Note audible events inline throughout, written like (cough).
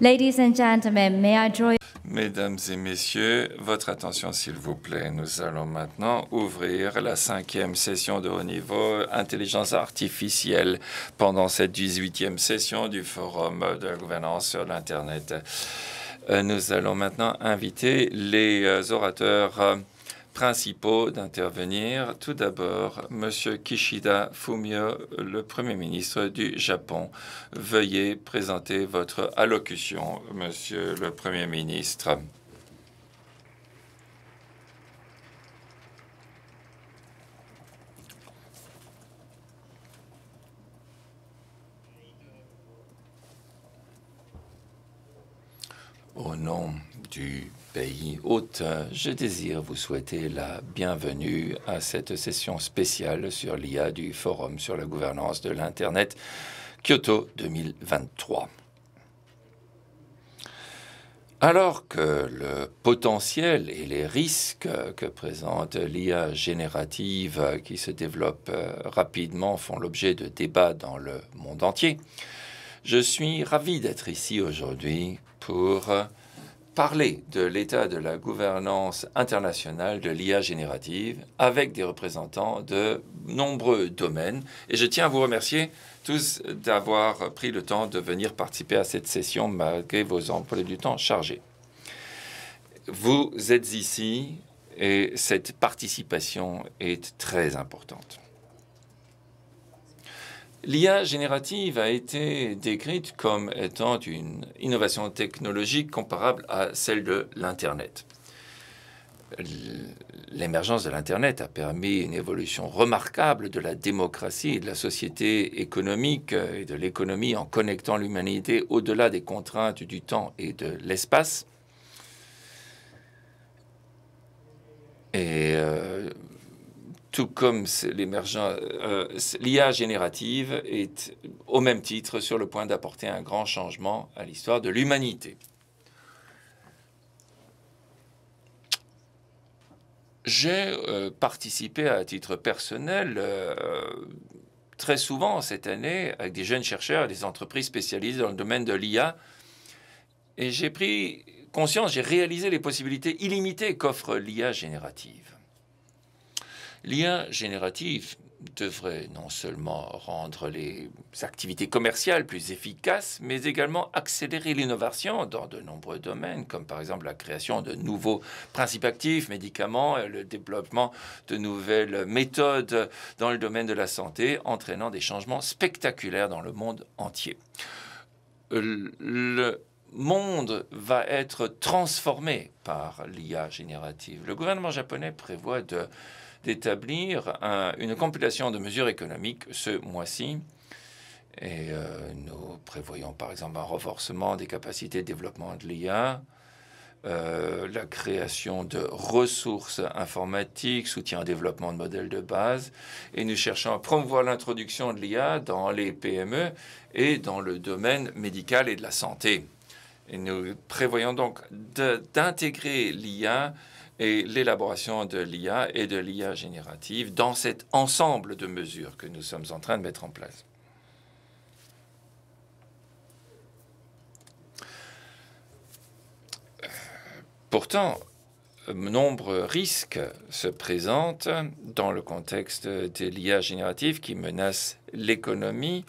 Mesdames et messieurs, votre attention s'il vous plaît. Nous allons maintenant ouvrir la cinquième session de haut niveau Intelligence artificielle pendant cette 18e session du Forum de la gouvernance sur l'Internet. Euh, nous allons maintenant inviter les euh, orateurs euh, principaux d'intervenir. Tout d'abord, M. Kishida Fumio, le Premier ministre du Japon. Veuillez présenter votre allocution, Monsieur le Premier ministre. Au nom du pays je désire vous souhaiter la bienvenue à cette session spéciale sur l'IA du Forum sur la gouvernance de l'Internet Kyoto 2023. Alors que le potentiel et les risques que présente l'IA générative qui se développe euh, rapidement font l'objet de débats dans le monde entier, je suis ravi d'être ici aujourd'hui pour parler de l'état de la gouvernance internationale de l'IA générative avec des représentants de nombreux domaines. Et je tiens à vous remercier tous d'avoir pris le temps de venir participer à cette session malgré vos emplois du temps chargés. Vous êtes ici et cette participation est très importante. L'IA générative a été décrite comme étant une innovation technologique comparable à celle de l'Internet. L'émergence de l'Internet a permis une évolution remarquable de la démocratie et de la société économique et de l'économie en connectant l'humanité au-delà des contraintes du temps et de l'espace. Et euh, tout comme l'émergence, euh, l'IA générative est au même titre sur le point d'apporter un grand changement à l'histoire de l'humanité. J'ai euh, participé à titre personnel euh, très souvent cette année avec des jeunes chercheurs et des entreprises spécialisées dans le domaine de l'IA. Et j'ai pris conscience, j'ai réalisé les possibilités illimitées qu'offre l'IA générative. L'IA générative devrait non seulement rendre les activités commerciales plus efficaces, mais également accélérer l'innovation dans de nombreux domaines, comme par exemple la création de nouveaux principes actifs, médicaments, le développement de nouvelles méthodes dans le domaine de la santé, entraînant des changements spectaculaires dans le monde entier. Euh, le monde va être transformé par l'IA générative. Le gouvernement japonais prévoit de d'établir une compilation de mesures économiques ce mois-ci. Et euh, nous prévoyons par exemple un renforcement des capacités de développement de l'IA, euh, la création de ressources informatiques, soutien au développement de modèles de base, et nous cherchons à promouvoir l'introduction de l'IA dans les PME et dans le domaine médical et de la santé. Et nous prévoyons donc d'intégrer l'IA et l'élaboration de l'IA et de l'IA générative dans cet ensemble de mesures que nous sommes en train de mettre en place. Pourtant, nombreux risques se présentent dans le contexte de l'IA générative qui menacent l'économie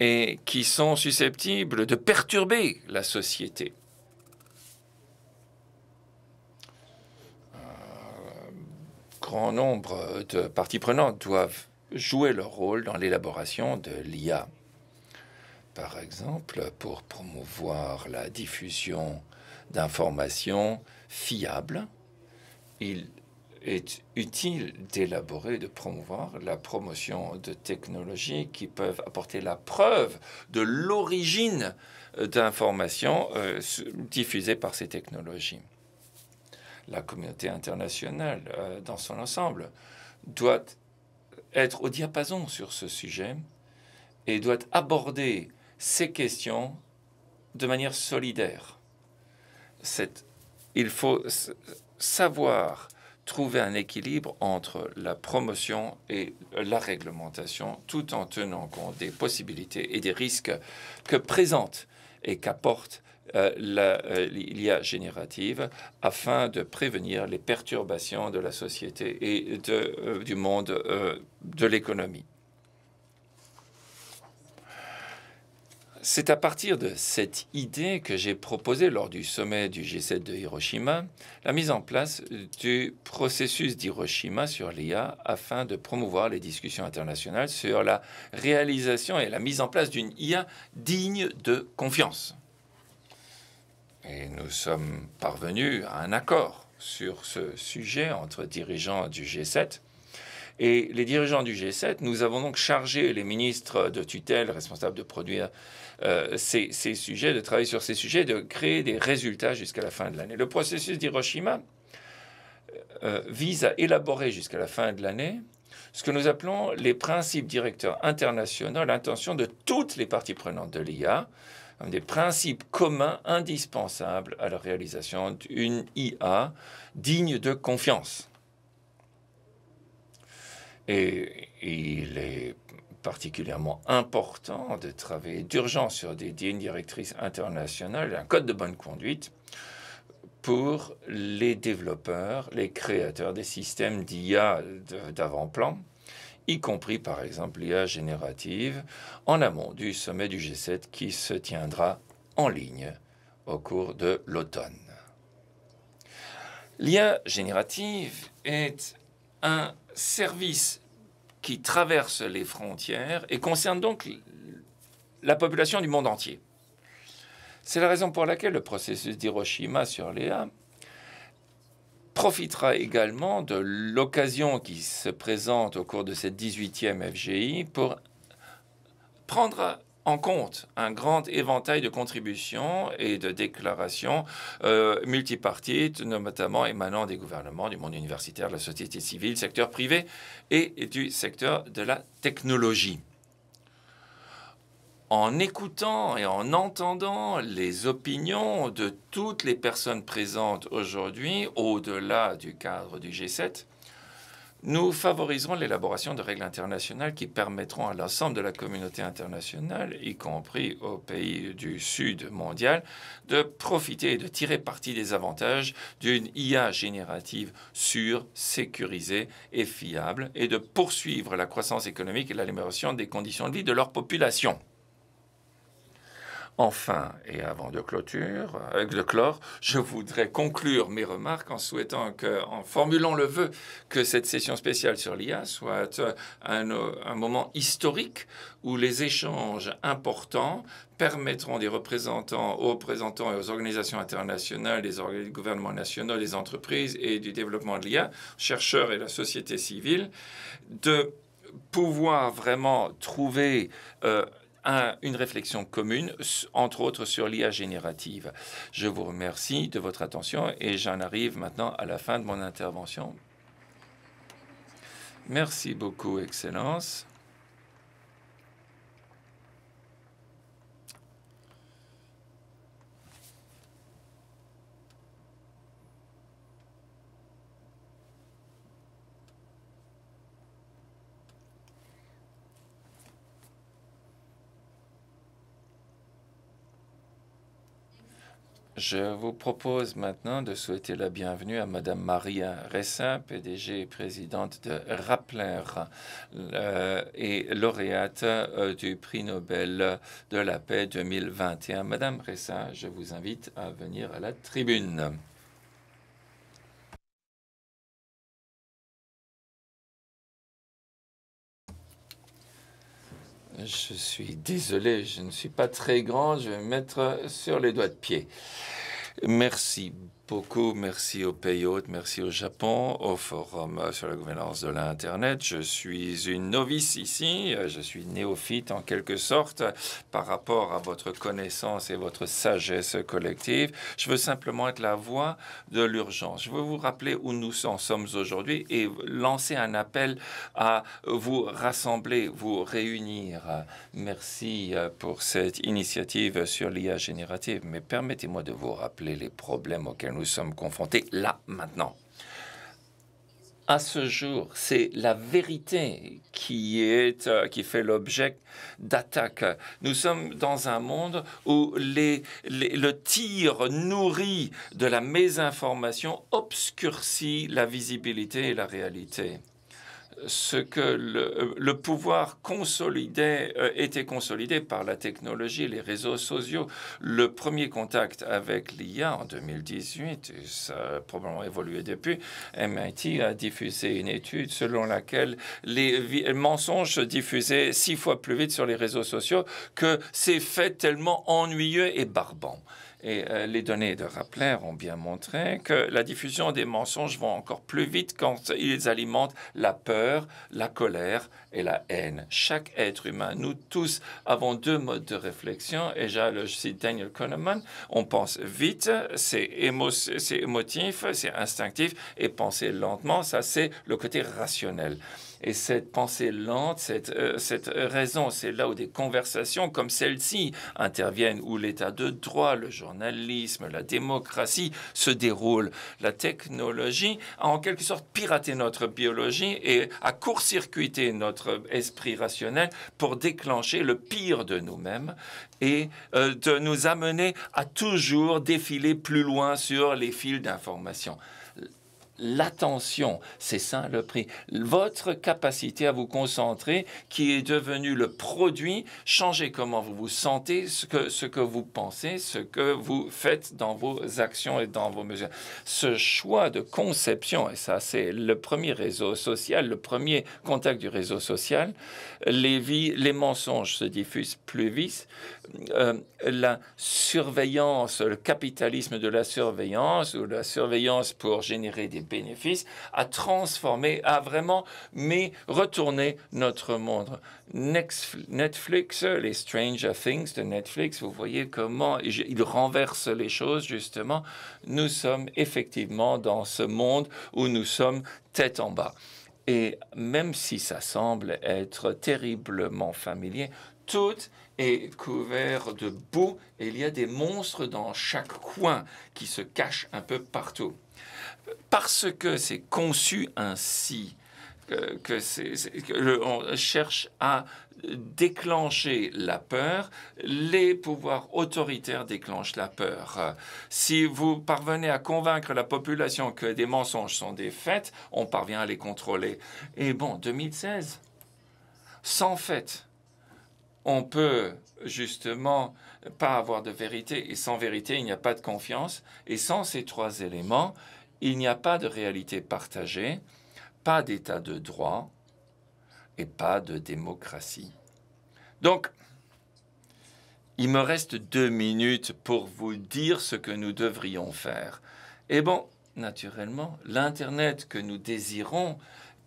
et qui sont susceptibles de perturber la société. grand nombre de parties prenantes doivent jouer leur rôle dans l'élaboration de l'IA. Par exemple, pour promouvoir la diffusion d'informations fiables, il est utile d'élaborer, de promouvoir la promotion de technologies qui peuvent apporter la preuve de l'origine d'informations euh, diffusées par ces technologies la communauté internationale euh, dans son ensemble, doit être au diapason sur ce sujet et doit aborder ces questions de manière solidaire. il faut savoir trouver un équilibre entre la promotion et la réglementation tout en tenant compte des possibilités et des risques que présente et qu'apporte euh, euh, l'IA générative afin de prévenir les perturbations de la société et euh, du monde de l'économie. C'est à partir de cette idée que j'ai proposé lors du sommet du G7 de Hiroshima la mise en place du processus d'Hiroshima sur l'IA afin de promouvoir les discussions internationales sur la réalisation et la mise en place d'une IA digne de confiance. Et nous sommes parvenus à un accord sur ce sujet entre dirigeants du G7. Et les dirigeants du G7, nous avons donc chargé les ministres de tutelle responsables de produire euh, ces, sujets, de travailler sur ces sujets, de créer des résultats jusqu'à la fin de l'année. Le processus d'Hiroshima euh, vise à élaborer jusqu'à la fin de l'année ce que nous appelons les principes directeurs internationaux, l'intention de toutes les parties prenantes de l'IA, des principes communs indispensables à la réalisation d'une IA digne de confiance. Et il est particulièrement important de travailler d'urgence sur des lignes directrices internationales un code de bonne conduite pour les développeurs, les créateurs des systèmes d'IA d'avant-plan y compris par exemple l'IA générative, en amont du sommet du G7 qui se tiendra en ligne au cours de l'automne. L'IA générative est un service qui traverse les frontières et concerne donc la population du monde entier. C'est la raison pour laquelle le processus d'Hiroshima sur l'IA profitera également de l'occasion qui se présente au cours de cette 18e FGI pour prendre en compte un grand éventail de contributions et de déclarations euh, multipartites, notamment émanant des gouvernements, du monde universitaire, de la société civile, secteur privé et du secteur de la technologie en écoutant et en entendant les opinions de toutes les personnes présentes aujourd'hui, au-delà du cadre du G7, nous favoriserons l'élaboration de règles internationales qui permettront à l'ensemble de la communauté internationale, y compris aux pays du Sud mondial, de profiter et de tirer parti des avantages d'une IA générative sûre, sécurisée et fiable, et de poursuivre la croissance économique et l'amélioration des conditions de vie de leur population. Enfin, et avant de clôture, clore, je voudrais conclure mes remarques en souhaitant que, en formulant le vœu que cette session spéciale sur l'IA soit euh, euh, un, moment historique où les échanges importants permettront des représentants, aux représentants et aux organisations internationales, des gouvernements nationaux, des entreprises et du développement de l'IA, chercheurs et la société civile, de pouvoir vraiment trouver euh, une réflexion commune, entre autres sur l'IA générative. Je vous remercie de votre attention et j'en arrive maintenant à la fin de mon intervention. Merci beaucoup, Excellence. Je vous propose maintenant de souhaiter la bienvenue à Madame Maria Ressa, PDG et présidente de Rappler euh, et lauréate euh, du prix Nobel de la paix 2021. Madame Ressa, je vous invite à venir à la tribune. Je suis désolé, je ne suis pas très grand, je vais me mettre sur les doigts de pied. Merci beaucoup. Merci aux pays hôte, merci au Japon, au Forum sur la gouvernance de l'Internet. Je suis une novice ici, je suis néophyte en quelque sorte par rapport à votre connaissance et votre sagesse collective. Je veux simplement être la voix de l'urgence. Je veux vous rappeler où nous en sommes aujourd'hui et lancer un appel à vous rassembler, vous réunir. Merci euh, pour cette initiative sur l'IA générative, mais permettez-moi de vous rappeler les problèmes auxquels nous nous sommes confrontés là maintenant. À ce jour, c'est la vérité qui, est, euh, qui fait l'objet d'attaques. Nous sommes dans un monde où les, le tir nourri de la mésinformation obscurcit la visibilité et la réalité ce que le, euh, pouvoir consolidait euh, était consolidé par la technologie, les réseaux sociaux. Le premier contact avec l'IA en 2018, et ça a probablement évolué depuis, MIT a diffusé une étude selon laquelle les mensonges se diffusaient six fois plus vite sur les réseaux sociaux que ces faits tellement ennuyeux et barbants. Et euh, les données de Rappler ont bien montré que la diffusion des mensonges va encore plus vite quand ils alimentent la peur, la colère et la haine. Chaque être humain, nous tous avons deux modes de réflexion. Et le cite Daniel Kahneman, on pense vite, c'est émotif, c'est instinctif, et penser lentement, ça c'est le côté rationnel. Et cette pensée lente, euh, cette, raison, c'est là où des conversations comme celle-ci interviennent, où l'état de droit, le journalisme, la démocratie se déroulent. La technologie a en quelque sorte piraté notre biologie et a court-circuité notre esprit rationnel pour déclencher le pire de nous-mêmes et euh, de nous amener à toujours défiler plus loin sur les fils d'information l'attention. C'est ça le prix. Votre capacité à vous concentrer qui est devenu le produit. Changez comment vous vous sentez, ce que, ce que vous pensez, ce que vous faites dans vos actions et dans vos mesures. Ce choix de conception, et ça c'est le premier réseau social, le premier contact du réseau social, les, vies, les mensonges se diffusent plus vite euh, la surveillance, le capitalisme de la surveillance ou la surveillance pour générer des bénéfices a transformé, a vraiment mais retourné notre monde. Netflix, les Stranger Things de Netflix, vous voyez comment ils renversent les choses justement. Nous sommes effectivement dans ce monde où nous sommes tête en bas. Et même si ça semble être terriblement familier, toutes est couvert de boue et il y a des monstres dans chaque coin qui se cachent un peu partout. Parce que c'est conçu ainsi, que, on cherche à déclencher la peur, les pouvoirs autoritaires déclenchent la peur. Si vous parvenez à convaincre la population que des mensonges sont des faits, on parvient à les contrôler. Et bon, 2016, sans faits, on peut justement pas avoir de vérité. Et sans vérité, il n'y a pas de confiance. Et sans ces trois éléments, il n'y a pas de réalité partagée, pas d'état de droit et pas de démocratie. Donc, il me reste deux minutes pour vous dire ce que nous devrions faire. Et bon, naturellement, l'Internet que nous désirons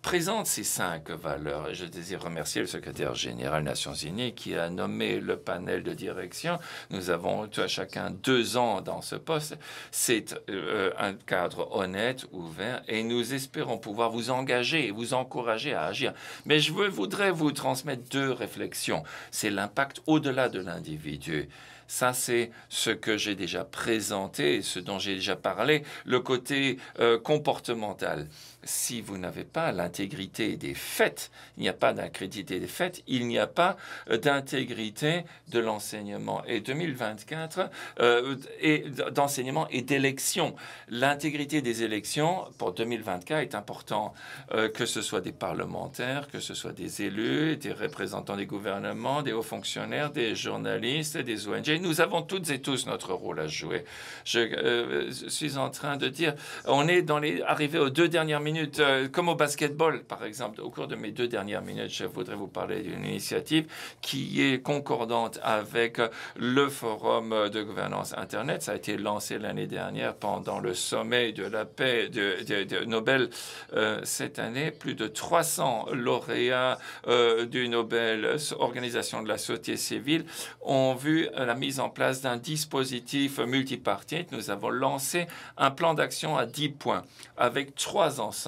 présente ces cinq valeurs. Je désire remercier le secrétaire général des Nations Unies qui a nommé le panel de direction. Nous avons à chacun deux ans dans ce poste. C'est euh, un cadre honnête, ouvert, et nous espérons pouvoir vous engager et vous encourager à agir. Mais je voudrais vous transmettre deux réflexions. C'est l'impact au-delà de l'individu. Ça, c'est ce que j'ai déjà présenté, ce dont j'ai déjà parlé, le côté euh, comportemental si vous n'avez pas l'intégrité des faits, il n'y a pas d'incrédité des faits, il n'y a pas euh, d'intégrité de l'enseignement. Et 2024, euh, et d'enseignement et d'élection. L'intégrité des élections pour 2024 est important, euh, que ce soit des parlementaires, que ce soit des élus, des représentants des gouvernements, des hauts fonctionnaires, des journalistes, des ONG. Nous avons toutes et tous notre rôle à jouer. Je suis en train de dire, on est dans les, arrivé aux deux dernières minutes euh, comme au basketball, par exemple, au cours de mes deux dernières minutes, je voudrais vous parler d'une initiative qui est concordante avec le forum de gouvernance Internet. Ça a été lancé l'année dernière pendant le sommet de la paix de, Nobel. Euh, cette année, plus de 300 lauréats euh, du Nobel, organisation de la société civile, ont vu la mise en place d'un dispositif multipartite. Nous avons lancé un plan d'action à 10 points avec trois ensembles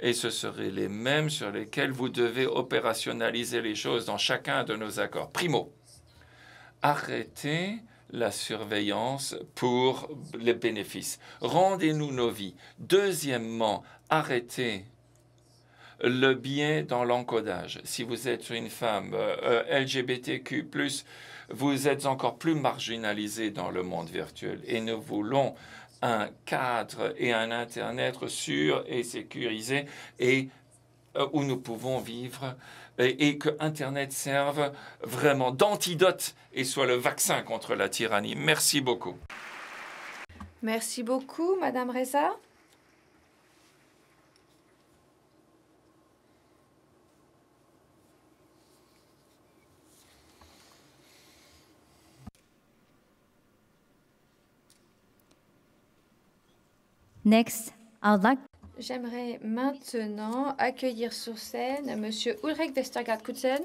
et ce seraient les mêmes sur lesquels vous devez opérationnaliser les choses dans chacun de nos accords. Primo, arrêtez la surveillance pour les bénéfices. Rendez-nous nos vies. Deuxièmement, arrêtez le biais dans l'encodage. Si vous êtes une femme euh, LGBTQ, vous êtes encore plus marginalisée dans le monde virtuel. Et nous voulons un cadre et un Internet sûr et sécurisé et euh, où nous pouvons vivre et, et, que Internet serve vraiment d'antidote et soit le vaccin contre la tyrannie. Merci beaucoup. Merci beaucoup, Madame Reza. Next, like... J'aimerais maintenant accueillir sur scène M. Ulrich Westergaard-Kutsen,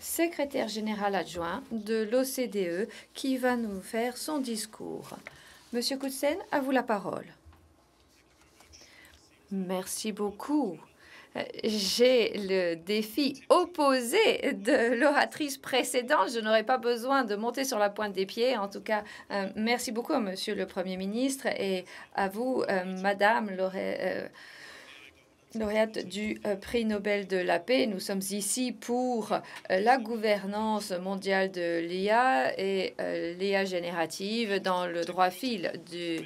secrétaire général adjoint de l'OCDE, qui va nous faire son discours. Monsieur Kutsen, à vous la parole. Merci beaucoup. Euh, j'ai le défi opposé de l'oratrice précédente. Je n'aurai pas besoin de monter sur la pointe des pieds. En tout cas, euh, merci beaucoup, Monsieur le Premier ministre, et à vous, euh, Madame lauréate du prix Nobel de la paix. Nous sommes ici pour la gouvernance mondiale de l'IA et l'IA générative dans le droit fil du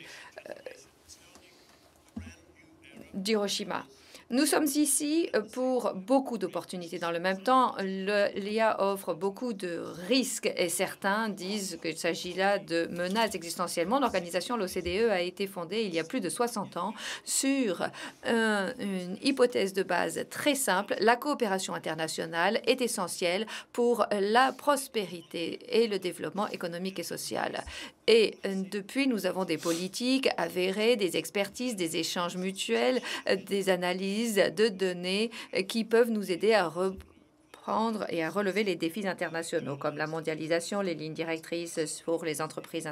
d'Hiroshima. Nous sommes ici euh, pour beaucoup d'opportunités. Dans le même temps, l'IA offre beaucoup de risques et certains disent qu'il s'agit là de menaces existentiellement. L'organisation, l'OCDE, a été fondée il y a plus de 60 ans sur euh, une hypothèse de base très simple. La coopération internationale est essentielle pour la prospérité et le développement économique et social. Et euh, depuis, nous avons des politiques avérées, des expertises, des échanges mutuels, euh, des analyses de données euh, qui peuvent nous aider à et à relever les défis internationaux, comme la mondialisation, les lignes directrices pour les entreprises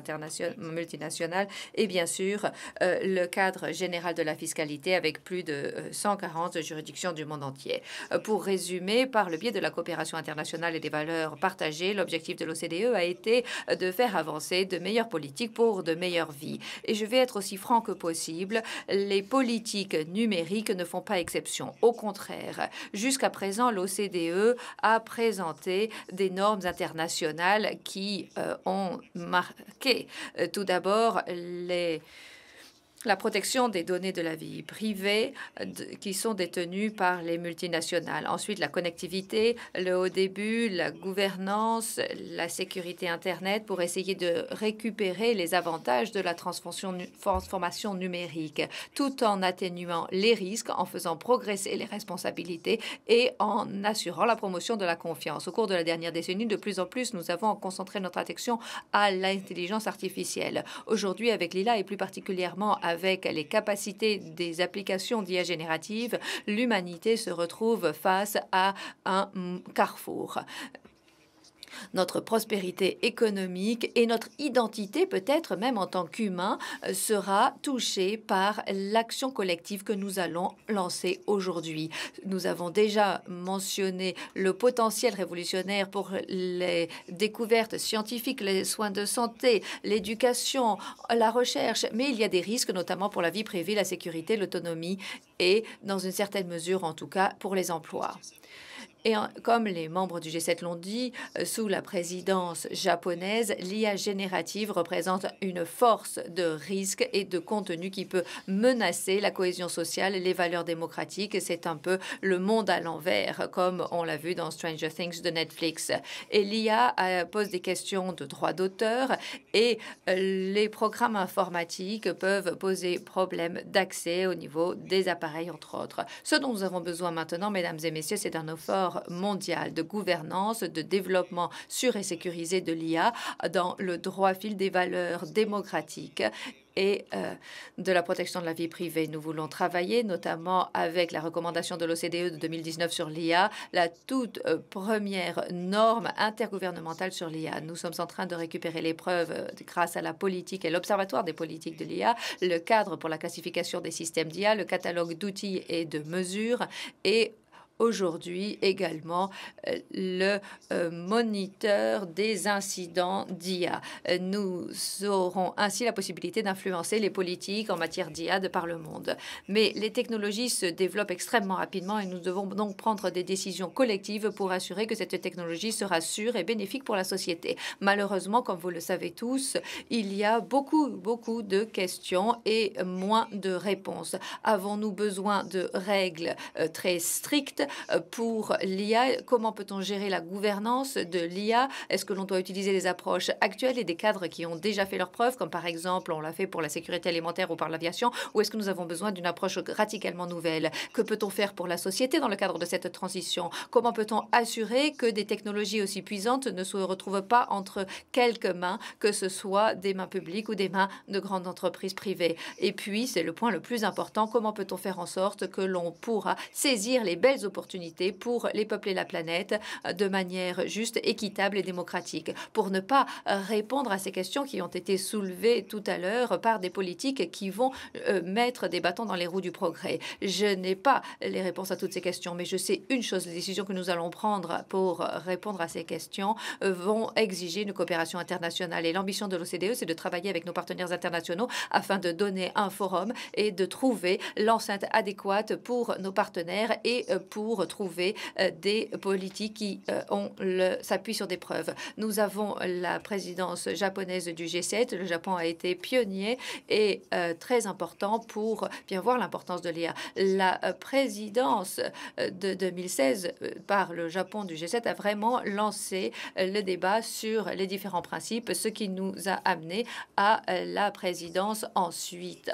multinationales et bien sûr euh, le cadre général de la fiscalité avec plus de 140 euh, juridictions du monde entier. Euh, pour résumer, par le biais de la coopération internationale et des valeurs partagées, l'objectif de l'OCDE a été de faire avancer de meilleures politiques pour de meilleures vies. Et je vais être aussi franc que possible, les politiques numériques ne font pas exception. Au contraire, jusqu'à présent, l'OCDE à présenté des normes internationales qui euh, ont marqué euh, tout d'abord les la protection des données de la vie privée euh, qui sont détenues par les multinationales. Ensuite, la connectivité, le haut début, la gouvernance, la sécurité Internet pour essayer de récupérer les avantages de la transformation numérique, tout en atténuant les risques, en faisant progresser les responsabilités et en assurant la promotion de la confiance. Au cours de la dernière décennie, de plus en plus, nous avons concentré notre attention à l'intelligence artificielle. Aujourd'hui, avec l'ILA et plus particulièrement avec avec les capacités des applications d'IA l'humanité se retrouve face à un carrefour. Notre prospérité économique et notre identité, peut-être même en tant qu'humain, euh, sera touchée par l'action collective que nous allons lancer aujourd'hui. Nous avons déjà mentionné le potentiel révolutionnaire pour les découvertes scientifiques, les soins de santé, l'éducation, la recherche, mais il y a des risques, notamment pour la vie privée, la sécurité, l'autonomie et, dans une certaine mesure en tout cas, pour les emplois. Et comme les membres du G7 l'ont dit, euh, sous la présidence japonaise, l'IA générative représente une force de risque et de contenu qui peut menacer la cohésion sociale, les valeurs démocratiques. C'est un peu le monde à l'envers, comme on l'a vu dans Stranger Things de Netflix. Et l'IA euh, pose des questions de droit d'auteur et euh, les programmes informatiques peuvent poser problème d'accès au niveau des appareils, entre autres. Ce dont nous avons besoin maintenant, mesdames et messieurs, c'est d'un effort mondial de gouvernance, de développement sûr et sécurisé de l'IA dans le droit fil des valeurs démocratiques et euh, de la protection de la vie privée. Nous voulons travailler notamment avec la recommandation de l'OCDE de 2019 sur l'IA, la toute euh, première norme intergouvernementale sur l'IA. Nous sommes en train de récupérer les preuves euh, grâce à la politique et l'observatoire des politiques de l'IA, le cadre pour la classification des systèmes d'IA, le catalogue d'outils et de mesures et aujourd'hui également euh, le euh, moniteur des incidents d'IA. Nous aurons ainsi la possibilité d'influencer les politiques en matière d'IA de par le monde. Mais les technologies se développent extrêmement rapidement et nous devons donc prendre des décisions collectives pour assurer que cette technologie sera sûre et bénéfique pour la société. Malheureusement, comme vous le savez tous, il y a beaucoup, beaucoup de questions et moins de réponses. Avons-nous besoin de règles euh, très strictes euh, pour l'IA. Comment peut-on gérer la gouvernance de l'IA Est-ce que l'on doit utiliser des approches actuelles et des cadres qui ont déjà fait leurs preuves, comme par exemple on l'a fait pour la sécurité alimentaire ou par l'aviation, ou est-ce que nous avons besoin d'une approche radicalement nouvelle Que peut-on faire pour la société dans le cadre de cette transition Comment peut-on assurer que des technologies aussi puissantes ne se retrouvent pas entre quelques mains, que ce soit des mains publiques ou des mains de grandes entreprises privées Et puis, c'est le point le plus important, comment peut-on faire en sorte que l'on pourra saisir les belles opportunités pour les peupler la planète euh, de manière juste, équitable et démocratique, pour ne pas euh, répondre à ces questions qui ont été soulevées tout à l'heure par des politiques qui vont euh, mettre des bâtons dans les roues du progrès. Je n'ai pas les réponses à toutes ces questions, mais je sais une chose, les décisions que nous allons prendre pour répondre à ces questions vont exiger une coopération internationale. Et l'ambition de l'OCDE, c'est de travailler avec nos partenaires internationaux afin de donner un forum et de trouver l'enceinte adéquate pour nos partenaires et pour trouver euh, des politiques qui euh, ont le, s'appuient sur des preuves. Nous avons la présidence japonaise du G7. Le Japon a été pionnier et euh, très important pour bien voir l'importance de l'IA. La présidence de 2016 par le Japon du G7 a vraiment lancé le débat sur les différents principes, ce qui nous a amené à la présidence ensuite.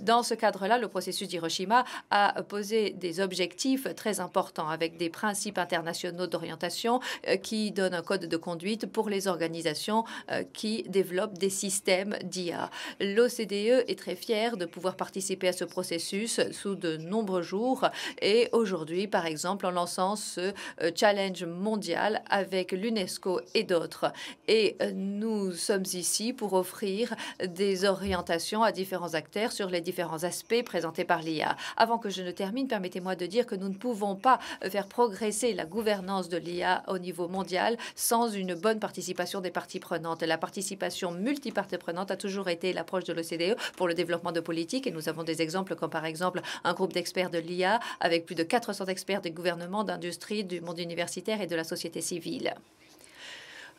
Dans ce cadre-là, le processus d'Hiroshima a posé des objectifs très important avec des principes internationaux d'orientation euh, qui donnent un code de conduite pour les organisations euh, qui développent des systèmes d'IA. L'OCDE est très fière de pouvoir participer à ce processus sous de nombreux jours et aujourd'hui, par exemple, en lançant ce euh, challenge mondial avec l'UNESCO et d'autres. Et nous sommes ici pour offrir des orientations à différents acteurs sur les différents aspects présentés par l'IA. Avant que je ne termine, permettez-moi de dire que nous ne pouvons pas faire progresser la gouvernance de l'IA au niveau mondial sans une bonne participation des parties prenantes. la participation multipartie prenante a toujours été l'approche de l'OCDE pour le développement de politiques. Et nous avons des exemples comme par exemple un groupe d'experts de l'IA avec plus de 400 experts des gouvernements, d'industrie, du monde universitaire et de la société civile.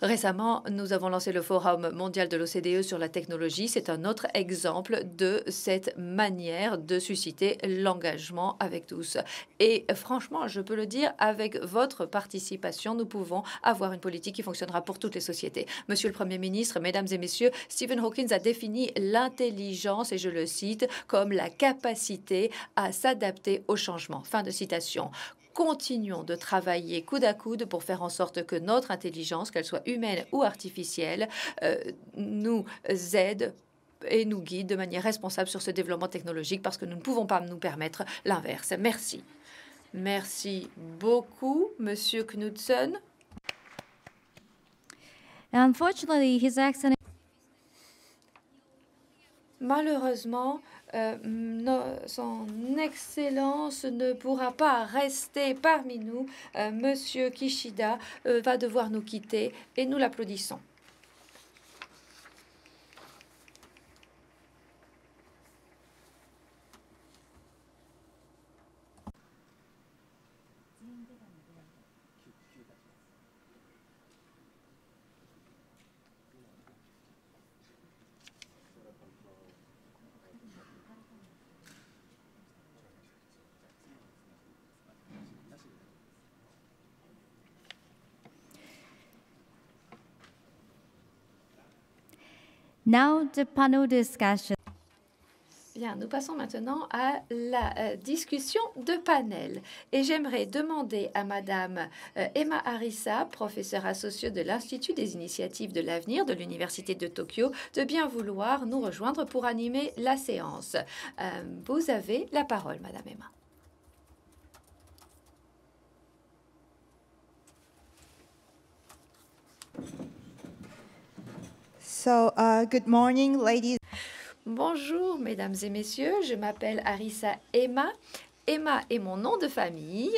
Récemment, nous avons lancé le Forum mondial de l'OCDE sur la technologie. C'est un autre exemple de cette manière de susciter l'engagement avec tous. Et franchement, je peux le dire, avec votre participation, nous pouvons avoir une politique qui fonctionnera pour toutes les sociétés. Monsieur le Premier ministre, Mesdames et Messieurs, Stephen Hawkins a défini l'intelligence, et je le cite, comme la capacité à s'adapter au changement. Fin de citation continuons de travailler coude à coude pour faire en sorte que notre intelligence, qu'elle soit humaine ou artificielle, euh, nous aide et nous guide de manière responsable sur ce développement technologique parce que nous ne pouvons pas nous permettre l'inverse. Merci. Merci beaucoup, Monsieur Knudsen. Malheureusement, euh, son Excellence ne pourra pas rester parmi nous. Euh, Monsieur Kishida euh, va devoir nous quitter et nous l'applaudissons. Bien, nous passons maintenant à la euh, discussion de panel. Et j'aimerais demander à Madame euh, Emma Harissa, professeure associée de l'Institut des initiatives de l'avenir de l'Université de Tokyo, de bien vouloir nous rejoindre pour animer la séance. Euh, vous avez la parole, Madame Emma. So, uh, good morning, ladies. Bonjour, mesdames et messieurs. Je m'appelle Arissa Emma. Emma est mon nom de famille.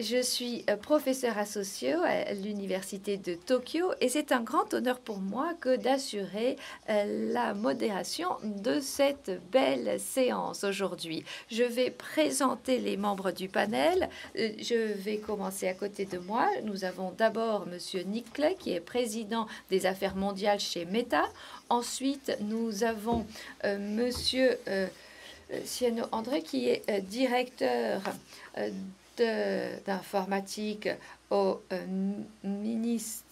Je suis euh, professeur associé à l'Université de Tokyo et c'est un grand honneur pour moi que d'assurer euh, la modération de cette belle séance aujourd'hui. Je vais présenter les membres du panel. Euh, je vais commencer à côté de moi. Nous avons d'abord Monsieur Nick Clay, qui est président des affaires mondiales chez Meta. Ensuite, nous avons M. Monsieur André qui est directeur d'informatique au euh, ministre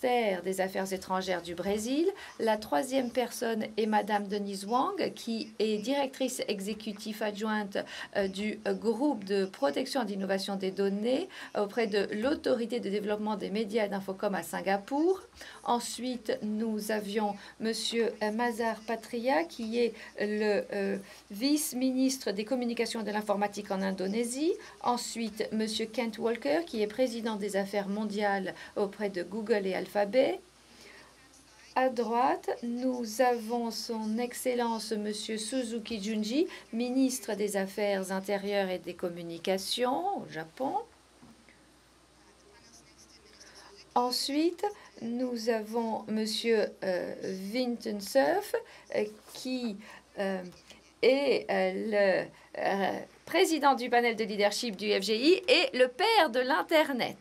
des Affaires étrangères du Brésil. La troisième personne est Madame Denise Wang, qui est directrice exécutive adjointe euh, du euh, groupe de protection d'innovation des données euh, auprès de l'autorité de développement des médias d'Infocom à Singapour. Ensuite, nous avions Monsieur Mazar Patria, qui est le vice-ministre des communications et de l'informatique en Indonésie. Ensuite, Monsieur Kent Walker, qui est président des affaires mondiales auprès de Google et Alphabet. À droite, nous avons son Excellence Monsieur Suzuki Junji, ministre des Affaires intérieures et des Communications au Japon. Ensuite, nous avons Monsieur euh, Vinton euh, qui euh, est le président du panel de leadership du FGI et le père de l'Internet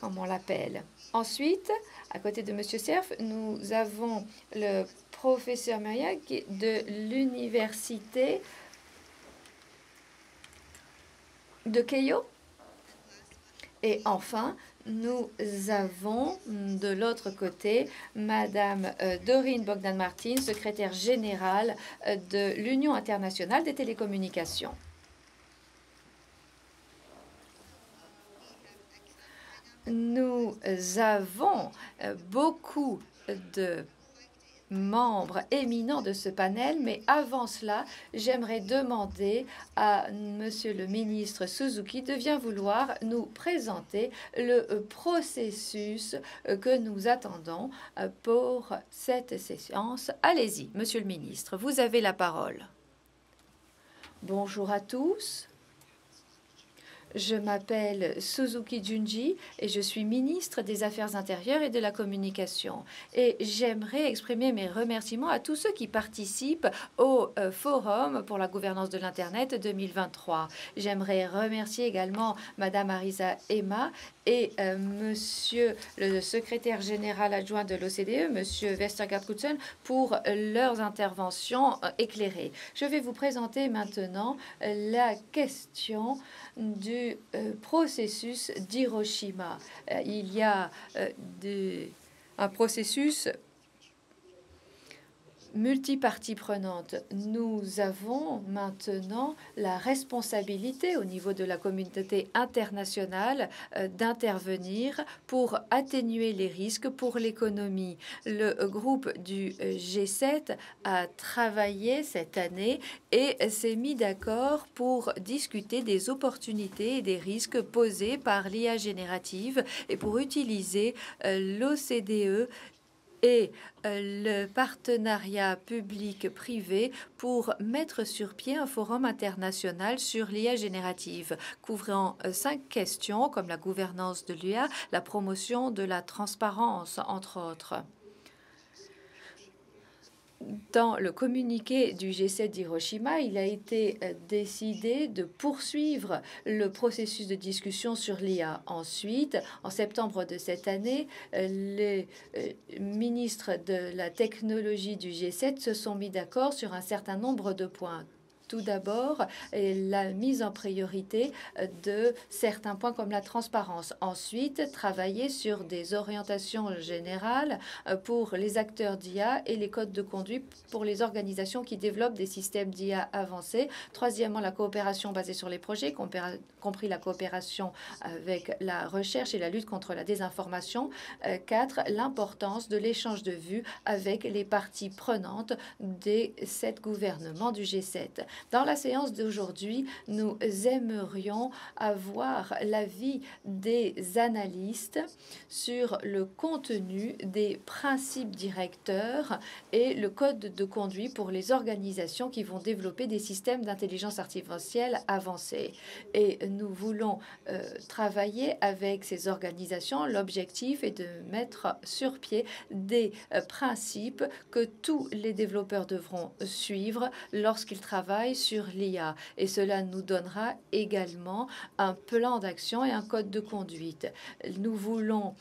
comme on l'appelle. Ensuite, à côté de Monsieur Serf, nous avons le professeur Maria de l'université de Keio. Et enfin, nous avons de l'autre côté Madame euh, Dorine Bogdan-Martin, secrétaire générale euh, de l'Union internationale des télécommunications. nous avons euh, beaucoup de membres éminents de ce panel, mais avant cela, j'aimerais demander à Monsieur le ministre Suzuki de bien vouloir nous présenter le processus euh, que nous attendons euh, pour cette séance. Allez-y, Monsieur le ministre, vous avez la parole. Bonjour à tous. Je m'appelle Suzuki Junji et je suis ministre des Affaires intérieures et de la communication. Et j'aimerais exprimer mes remerciements à tous ceux qui participent au euh, Forum pour la gouvernance de l'Internet 2023. J'aimerais remercier également Madame Arisa Emma et M. Euh, Monsieur le secrétaire général adjoint de l'OCDE, Monsieur Westergaard-Kutsen, pour leurs interventions euh, éclairées. Je vais vous présenter maintenant la question du euh, processus d'Hiroshima. Euh, il y a euh, un processus multipartie prenante. Nous avons maintenant la responsabilité au niveau de la communauté internationale euh, d'intervenir pour atténuer les risques pour l'économie. Le groupe du euh, G7 a travaillé cette année et s'est mis d'accord pour discuter des opportunités et des risques posés par l'IA générative et pour utiliser euh, l'OCDE et euh, le partenariat public-privé pour mettre sur pied un forum international sur l'IA générative, couvrant euh, cinq questions comme la gouvernance de l'IA, la promotion de la transparence, entre autres dans le communiqué du G7 d'Hiroshima, il a été euh, décidé de poursuivre le processus de discussion sur l'IA. Ensuite, en septembre de cette année, euh, les euh, ministres de la technologie du G7 se sont mis d'accord sur un certain nombre de points tout d'abord la mise en priorité euh, de certains points comme la transparence. Ensuite, travailler sur des orientations générales euh, pour les acteurs d'IA et les codes de conduite pour les organisations qui développent des systèmes d'IA avancés. Troisièmement, la coopération basée sur les projets, compris la coopération avec la recherche et la lutte contre la désinformation. Euh, quatre, l'importance de l'échange de vues avec les parties prenantes des sept gouvernements du G7. Dans la séance d'aujourd'hui, nous aimerions avoir l'avis des analystes sur le contenu des principes directeurs et le code de conduite pour les organisations qui vont développer des systèmes d'intelligence artificielle avancés. Et nous voulons euh, travailler avec ces organisations. L'objectif est de mettre sur pied des euh, principes que tous les développeurs devront suivre lorsqu'ils travaillent sur l'IA et cela nous donnera également un plan d'action et un code de conduite. Nous voulons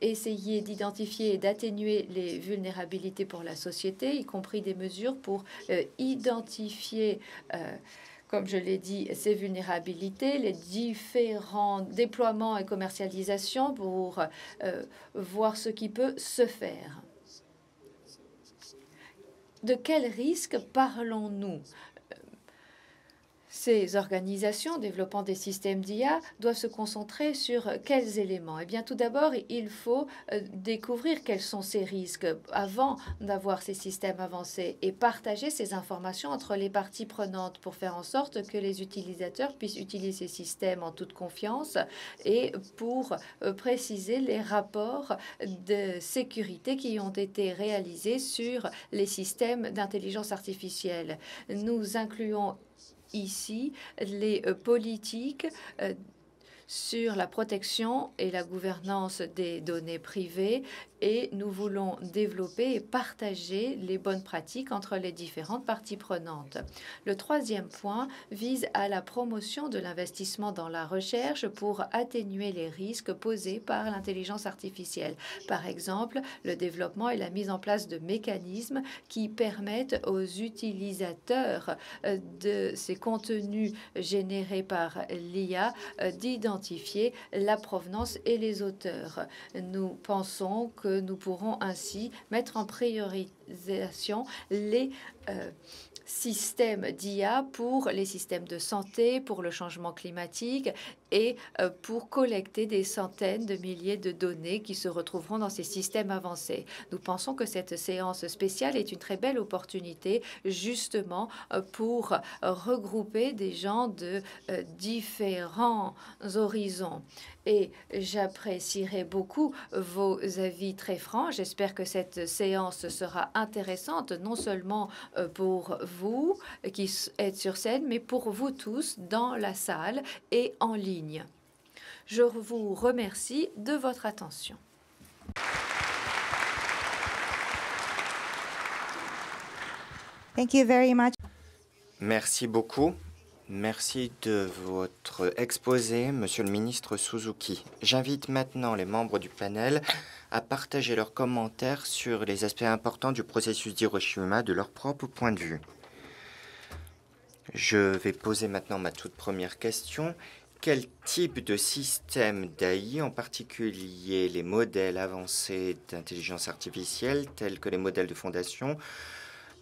essayer d'identifier et d'atténuer les vulnérabilités pour la société, y compris des mesures pour euh, identifier euh, comme je l'ai dit, ces vulnérabilités, les différents déploiements et commercialisations pour euh, voir ce qui peut se faire. De quels risques parlons-nous ces organisations développant des systèmes d'IA doivent se concentrer sur quels éléments Eh bien, tout d'abord, il faut euh, découvrir quels sont ces risques avant d'avoir ces systèmes avancés et partager ces informations entre les parties prenantes pour faire en sorte que les utilisateurs puissent utiliser ces systèmes en toute confiance et pour euh, préciser les rapports de sécurité qui ont été réalisés sur les systèmes d'intelligence artificielle. Nous incluons ici les euh, politiques euh, sur la protection et la gouvernance des données privées et nous voulons développer et partager les bonnes pratiques entre les différentes parties prenantes. Le troisième point vise à la promotion de l'investissement dans la recherche pour atténuer les risques posés par l'intelligence artificielle. Par exemple, le développement et la mise en place de mécanismes qui permettent aux utilisateurs euh, de ces contenus générés par l'IA euh, d'identifier la provenance et les auteurs. Nous pensons que nous pourrons ainsi mettre en priorisation les euh, systèmes d'IA pour les systèmes de santé, pour le changement climatique, et euh, pour collecter des centaines de milliers de données qui se retrouveront dans ces systèmes avancés. Nous pensons que cette séance spéciale est une très belle opportunité justement euh, pour euh, regrouper des gens de différents horizons. Et j'apprécierai beaucoup vos avis très francs. J'espère que cette séance sera intéressante, non seulement pour vous qui êtes sur scène, mais pour vous tous dans la salle et en ligne. Je vous remercie de votre attention. Merci beaucoup. Merci de votre exposé, Monsieur le ministre Suzuki. J'invite maintenant les membres du panel à partager leurs commentaires sur les aspects importants du processus d'Hiroshima de leur propre point de vue. Je vais poser maintenant ma toute première question quel type de système d'AI, en particulier les modèles avancés d'intelligence artificielle, tels que les modèles de fondation,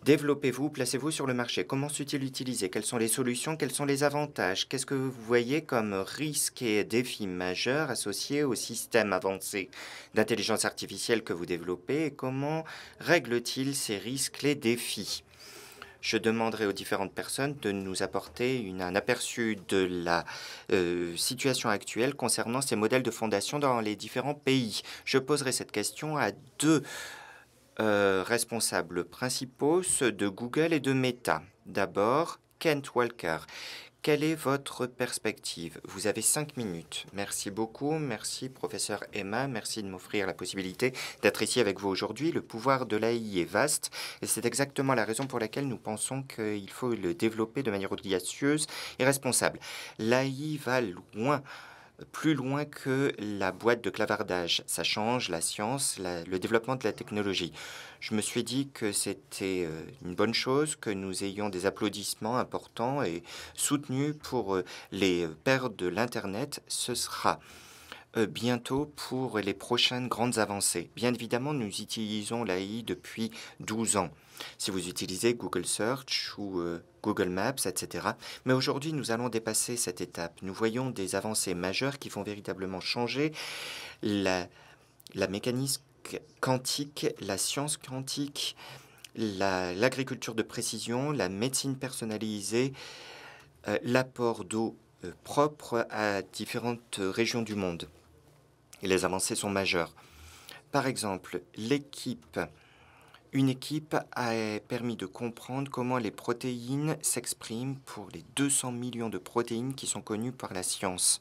développez-vous, placez-vous sur le marché Comment sont-ils utilisés Quelles sont les solutions Quels sont les avantages Qu'est-ce que vous voyez comme risques et défis majeurs associés aux systèmes avancés d'intelligence artificielle que vous développez et comment règle-t-il ces risques, les défis je demanderai aux différentes personnes de nous apporter un aperçu de la euh, situation actuelle concernant ces modèles de fondation dans les différents pays. Je poserai cette question à deux euh, responsables principaux, ceux de Google et de Meta. D'abord, Kent Walker, quelle est votre perspective Vous avez cinq minutes. Merci beaucoup. Merci, professeur Emma. Merci de m'offrir la possibilité d'être ici avec vous aujourd'hui. Le pouvoir de l'AI est vaste et c'est exactement la raison pour laquelle nous pensons qu'il faut le développer de manière audacieuse et responsable. L'AI va loin plus loin que la boîte de clavardage. Ça change la science, le développement de la technologie. Je me suis dit que c'était euh, une bonne chose que nous ayons des applaudissements importants et soutenus pour euh, les pères de l'Internet. Ce sera euh, bientôt pour les prochaines grandes avancées. Bien évidemment, nous utilisons l'AI depuis 12 ans si vous utilisez Google Search ou euh, Google Maps, etc. Mais aujourd'hui, nous allons dépasser cette étape. Nous voyons des avancées majeures qui vont véritablement changer la, la mécanique quantique, la science quantique, l'agriculture de précision, la médecine personnalisée, euh, l'apport d'eau euh, propre à différentes régions du monde. les avancées sont majeures. Par exemple, l'équipe une équipe a permis de comprendre comment les protéines s'expriment pour les 200 millions de protéines qui sont connues par la science.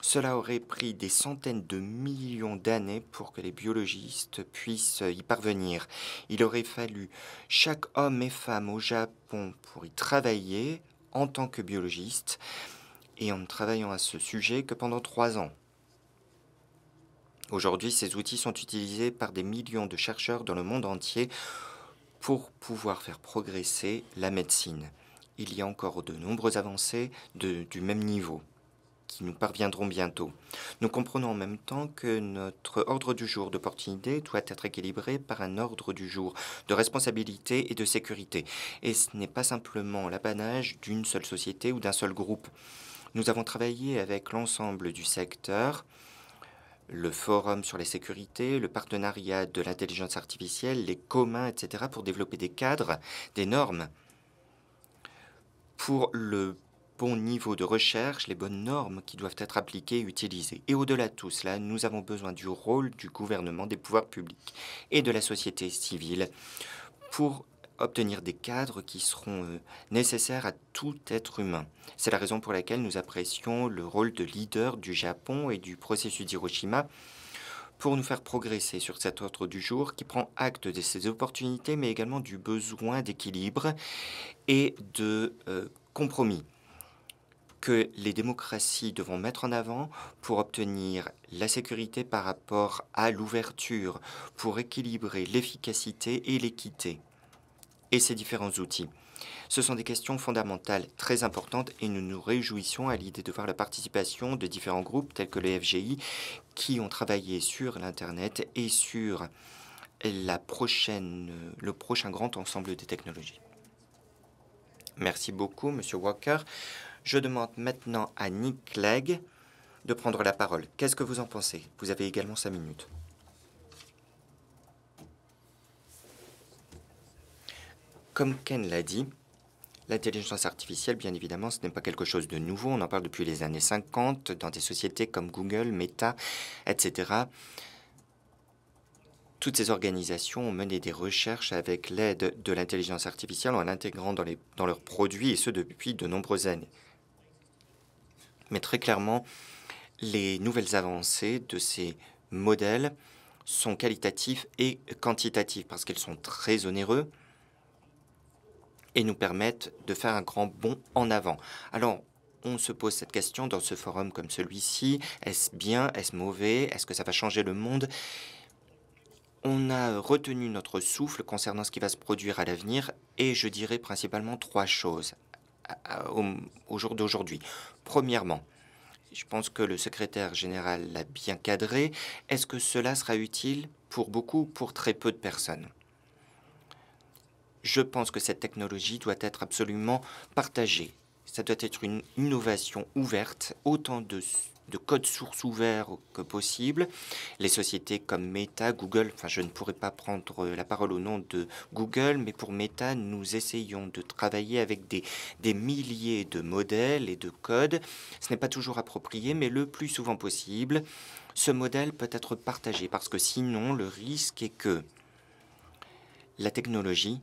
Cela aurait pris des centaines de millions d'années pour que les biologistes puissent y parvenir. Il aurait fallu chaque homme et femme au Japon pour y travailler en tant que biologiste, et en ne travaillant à ce sujet que pendant trois ans. Aujourd'hui, ces outils sont utilisés par des millions de chercheurs dans le monde entier pour pouvoir faire progresser la médecine. Il y a encore de nombreuses avancées du même niveau qui nous parviendront bientôt. Nous comprenons en même temps que notre ordre du jour d'opportunité doit être équilibré par un ordre du jour de responsabilité et de sécurité. Et ce n'est pas simplement l'apanage d'une seule société ou d'un seul groupe. Nous avons travaillé avec l'ensemble du secteur le forum sur les sécurités, le partenariat de l'intelligence artificielle, les communs, etc., pour développer des cadres, des normes. Pour le bon niveau de recherche, les bonnes normes qui doivent être appliquées et utilisées. Et au-delà de tout cela, nous avons besoin du rôle du gouvernement, des pouvoirs publics et de la société civile pour obtenir des cadres qui seront euh, nécessaires à tout être humain. C'est la raison pour laquelle nous apprécions le rôle de leader du Japon et du processus d'Hiroshima pour nous faire progresser sur cet ordre du jour qui prend acte de ces opportunités mais également du besoin d'équilibre et de euh, compromis que les démocraties devront mettre en avant pour obtenir la sécurité par rapport à l'ouverture, pour équilibrer l'efficacité et l'équité et ses différents outils. Ce sont des questions fondamentales très importantes et nous nous réjouissons à l'idée de voir la participation de différents groupes tels que le FGI qui ont travaillé sur l'Internet et sur la prochaine, le prochain grand ensemble des technologies. Merci beaucoup, Monsieur Walker. Je demande maintenant à Nick Clegg de prendre la parole. Qu'est-ce que vous en pensez Vous avez également cinq minutes. Comme Ken l'a dit, L'intelligence artificielle, bien évidemment, ce n'est pas quelque chose de nouveau. On en parle depuis les années 50 dans des sociétés comme Google, Meta, etc. Toutes ces organisations ont mené des recherches avec l'aide de l'intelligence artificielle en l'intégrant dans, leurs produits, et ce depuis de nombreuses années. Mais très clairement, les nouvelles avancées de ces modèles sont qualitatifs et quantitatifs parce qu'ils sont très onéreux, et nous permettent de faire un grand bond en avant. Alors, on se pose cette question dans ce forum comme celui-ci. Est-ce bien Est-ce mauvais Est-ce que ça va changer le monde on a retenu notre souffle concernant ce qui va se produire à l'avenir et je dirais principalement trois choses euh, au, jour d'aujourd'hui. Premièrement, je pense que le secrétaire général l'a bien cadré. Est-ce que cela sera utile pour beaucoup, ou pour très peu de personnes je pense que cette technologie doit être absolument partagée. Ça doit être une innovation ouverte, autant de, de codes sources ouverts que possible. Les sociétés comme Meta, Google, enfin je ne pourrais pas prendre la parole au nom de Google, mais pour Meta, nous essayons de travailler avec des, des milliers de modèles et de codes. Ce n'est pas toujours approprié, mais le plus souvent possible, ce modèle peut être partagé, parce que sinon le risque est que la technologie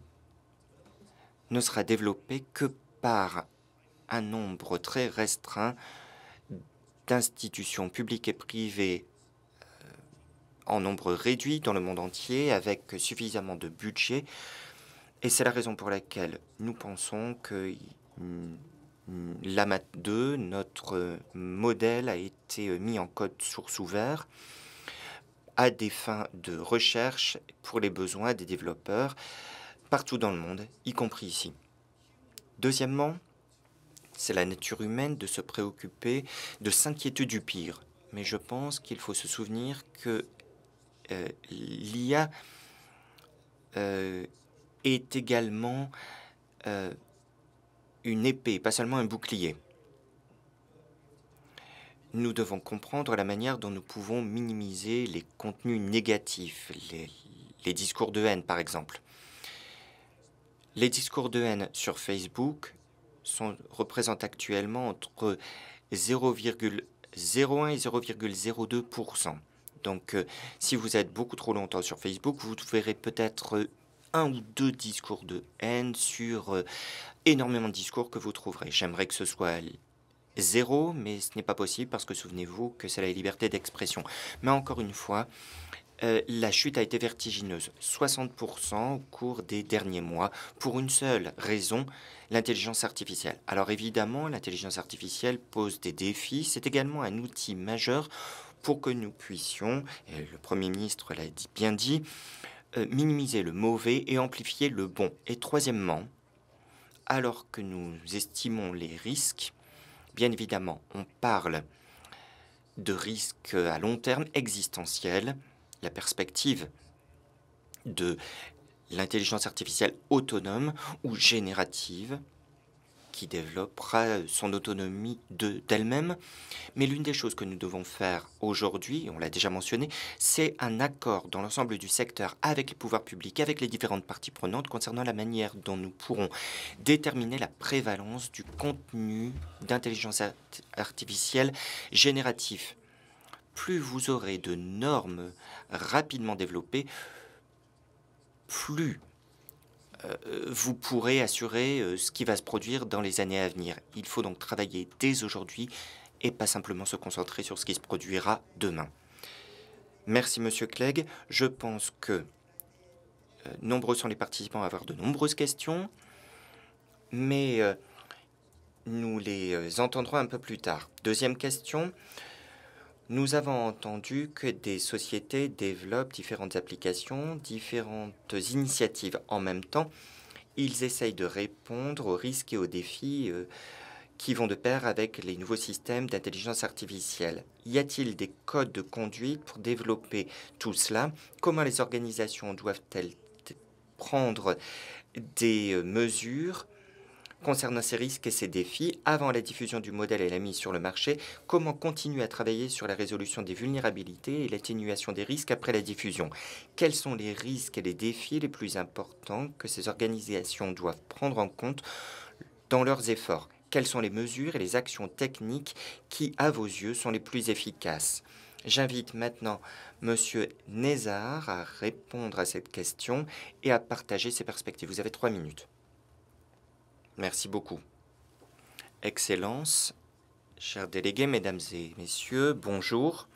ne sera développé que par un nombre très restreint d'institutions publiques et privées euh, en nombre réduit dans le monde entier, avec suffisamment de budget. Et c'est la raison pour laquelle nous pensons que l'AMAT 2, notre modèle, a été mis en code source ouvert à des fins de recherche pour les besoins des développeurs partout dans le monde, y compris ici. Deuxièmement, c'est la nature humaine de se préoccuper, de s'inquiéter du pire. Mais je pense qu'il faut se souvenir que euh, l'IA euh, est également euh, une épée, pas seulement un bouclier. Nous devons comprendre la manière dont nous pouvons minimiser les contenus négatifs, les discours de haine par exemple. Les discours de haine sur Facebook sont, représentent actuellement entre 0,01 et 0,02%. Donc euh, si vous êtes beaucoup trop longtemps sur Facebook, vous trouverez peut-être euh, un ou deux discours de haine sur euh, énormément de discours que vous trouverez. J'aimerais que ce soit zéro, mais ce n'est pas possible parce que souvenez-vous que c'est la liberté d'expression. Mais encore une fois, euh, la chute a été vertigineuse, 60% au cours des derniers mois, pour une seule raison, l'intelligence artificielle. Alors évidemment, l'intelligence artificielle pose des défis, c'est également un outil majeur pour que nous puissions, et le Premier ministre l'a bien dit, euh, minimiser le mauvais et amplifier le bon. Et troisièmement, alors que nous estimons les risques, bien évidemment, on parle de risques à long terme existentiels, la perspective de l'intelligence artificielle autonome ou générative qui développera son autonomie d'elle-même. Mais l'une des choses que nous devons faire aujourd'hui, on l'a déjà mentionné, c'est un accord dans l'ensemble du secteur avec les pouvoirs publics, avec les différentes parties prenantes concernant la manière dont nous pourrons déterminer la prévalence du contenu d'intelligence artificielle générative plus vous aurez de normes rapidement développées, plus euh, vous pourrez assurer euh, ce qui va se produire dans les années à venir. Il faut donc travailler dès aujourd'hui et pas simplement se concentrer sur ce qui se produira demain. Merci Monsieur Clegg. Je pense que euh, nombreux sont les participants à avoir de nombreuses questions, mais nous les entendrons un peu plus tard. Deuxième question, nous avons entendu que des sociétés développent différentes applications, différentes initiatives en même temps. Ils essayent de répondre aux risques et aux défis euh, qui vont de pair avec les nouveaux systèmes d'intelligence artificielle. Y a-t-il des codes de conduite pour développer tout cela Comment les organisations doivent-elles prendre des euh, mesures Concernant ces risques et ces défis, avant la diffusion du modèle et la mise sur le marché, comment continuer à travailler sur la résolution des vulnérabilités et l'atténuation des risques après la diffusion Quels sont les risques et les défis les plus importants que ces organisations doivent prendre en compte dans leurs efforts Quelles sont les mesures et les actions techniques qui, à vos yeux, sont les plus efficaces J'invite maintenant M. Nézard à répondre à cette question et à partager ses perspectives. Vous avez trois minutes. Merci beaucoup. Excellences, chers délégués, mesdames et messieurs, bonjour.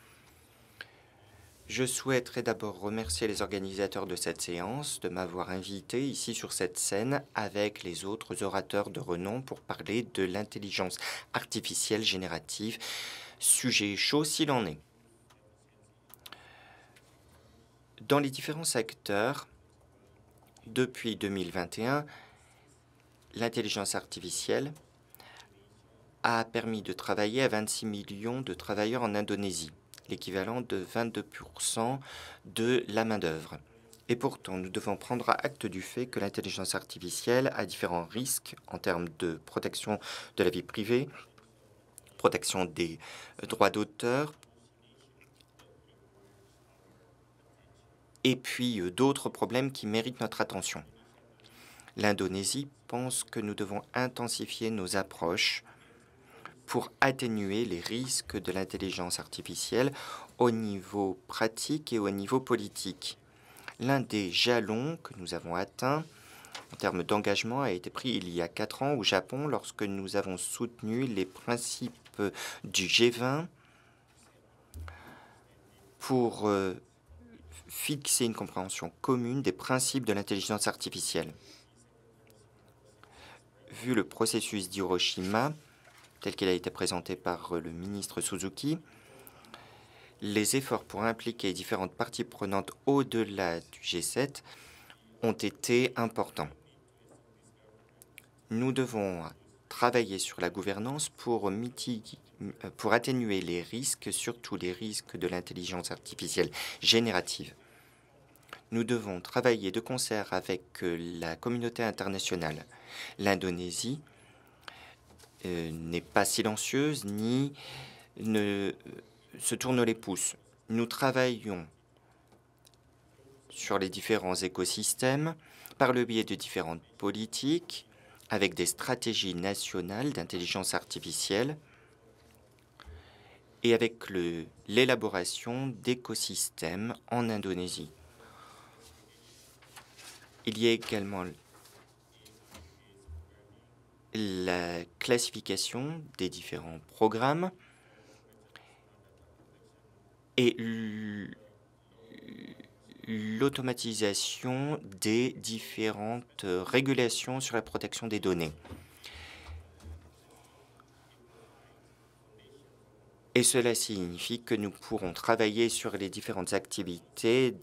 Je souhaiterais d'abord remercier les organisateurs de cette séance de m'avoir invité ici sur cette scène avec les autres orateurs de renom pour parler de l'intelligence artificielle générative, sujet chaud s'il en est. Dans les différents secteurs, depuis 2021, l'intelligence artificielle a permis de travailler à 26 millions de travailleurs en Indonésie, l'équivalent de 22% de la main-d'œuvre. Et pourtant, nous devons prendre acte du fait que l'intelligence artificielle a différents risques en termes de protection de la vie privée, protection des droits d'auteur, et puis euh, d'autres problèmes qui méritent notre attention. L'Indonésie pense que nous devons intensifier nos approches pour atténuer les risques de l'intelligence artificielle au niveau pratique et au niveau politique. L'un des jalons que nous avons atteints en termes d'engagement a été pris il y a quatre ans au Japon lorsque nous avons soutenu les principes du G20 pour euh, fixer une compréhension commune des principes de l'intelligence artificielle vu le processus d'Hiroshima, tel qu'il a été présenté par euh, le ministre Suzuki, les efforts pour impliquer différentes parties prenantes au-delà du G7 ont été importants. Nous devons travailler sur la gouvernance euh, pour, atténuer les risques, surtout les risques de l'intelligence artificielle générative nous devons travailler de concert avec euh, la communauté internationale. L'Indonésie euh, n'est pas silencieuse ni ne euh, se tourne les pouces. Nous travaillons sur les différents écosystèmes par le biais de différentes politiques avec des stratégies nationales d'intelligence artificielle et avec l'élaboration d'écosystèmes en Indonésie. Il y a également la classification des différents programmes et l'automatisation des différentes régulations sur la protection des données. Et cela signifie que nous pourrons travailler sur les différentes activités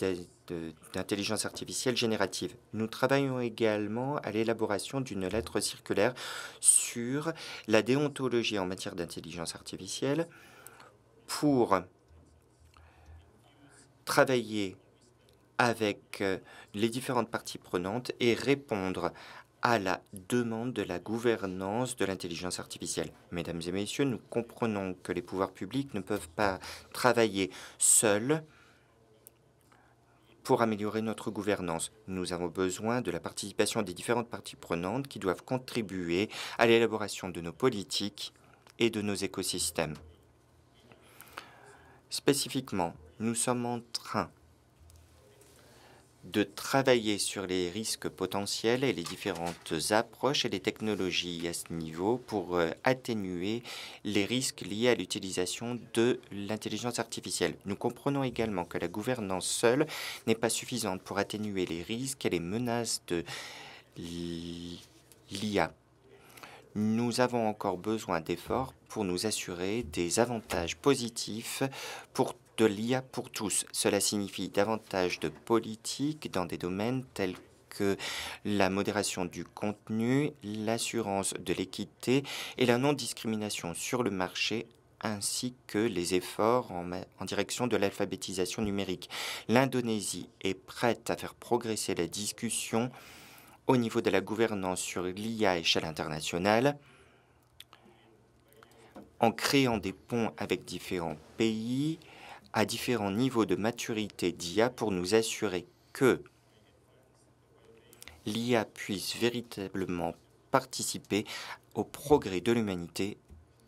d'intelligence artificielle générative. Nous travaillons également à l'élaboration d'une lettre circulaire sur la déontologie en matière d'intelligence artificielle pour travailler avec euh, les différentes parties prenantes et répondre à à la demande de la gouvernance de l'intelligence artificielle. Mesdames et messieurs, nous comprenons que les pouvoirs publics ne peuvent pas travailler seuls pour améliorer notre gouvernance. Nous avons besoin de la participation des différentes parties prenantes qui doivent contribuer à l'élaboration de nos politiques et de nos écosystèmes. Spécifiquement, nous sommes en train de travailler sur les risques potentiels et les différentes approches et les technologies à ce niveau pour euh, atténuer les risques liés à l'utilisation de l'intelligence artificielle. Nous comprenons également que la gouvernance seule n'est pas suffisante pour atténuer les risques et les menaces de l'IA. Nous avons encore besoin d'efforts pour nous assurer des avantages positifs pour tous de l'IA pour tous. Cela signifie davantage de politiques dans des domaines tels que la modération du contenu, l'assurance de l'équité et la non-discrimination sur le marché ainsi que les efforts en, en direction de l'alphabétisation numérique. L'Indonésie est prête à faire progresser la discussion au niveau de la gouvernance sur l'IA à échelle internationale en créant des ponts avec différents pays à différents niveaux de maturité d'IA pour nous assurer que l'IA puisse véritablement participer au progrès de l'humanité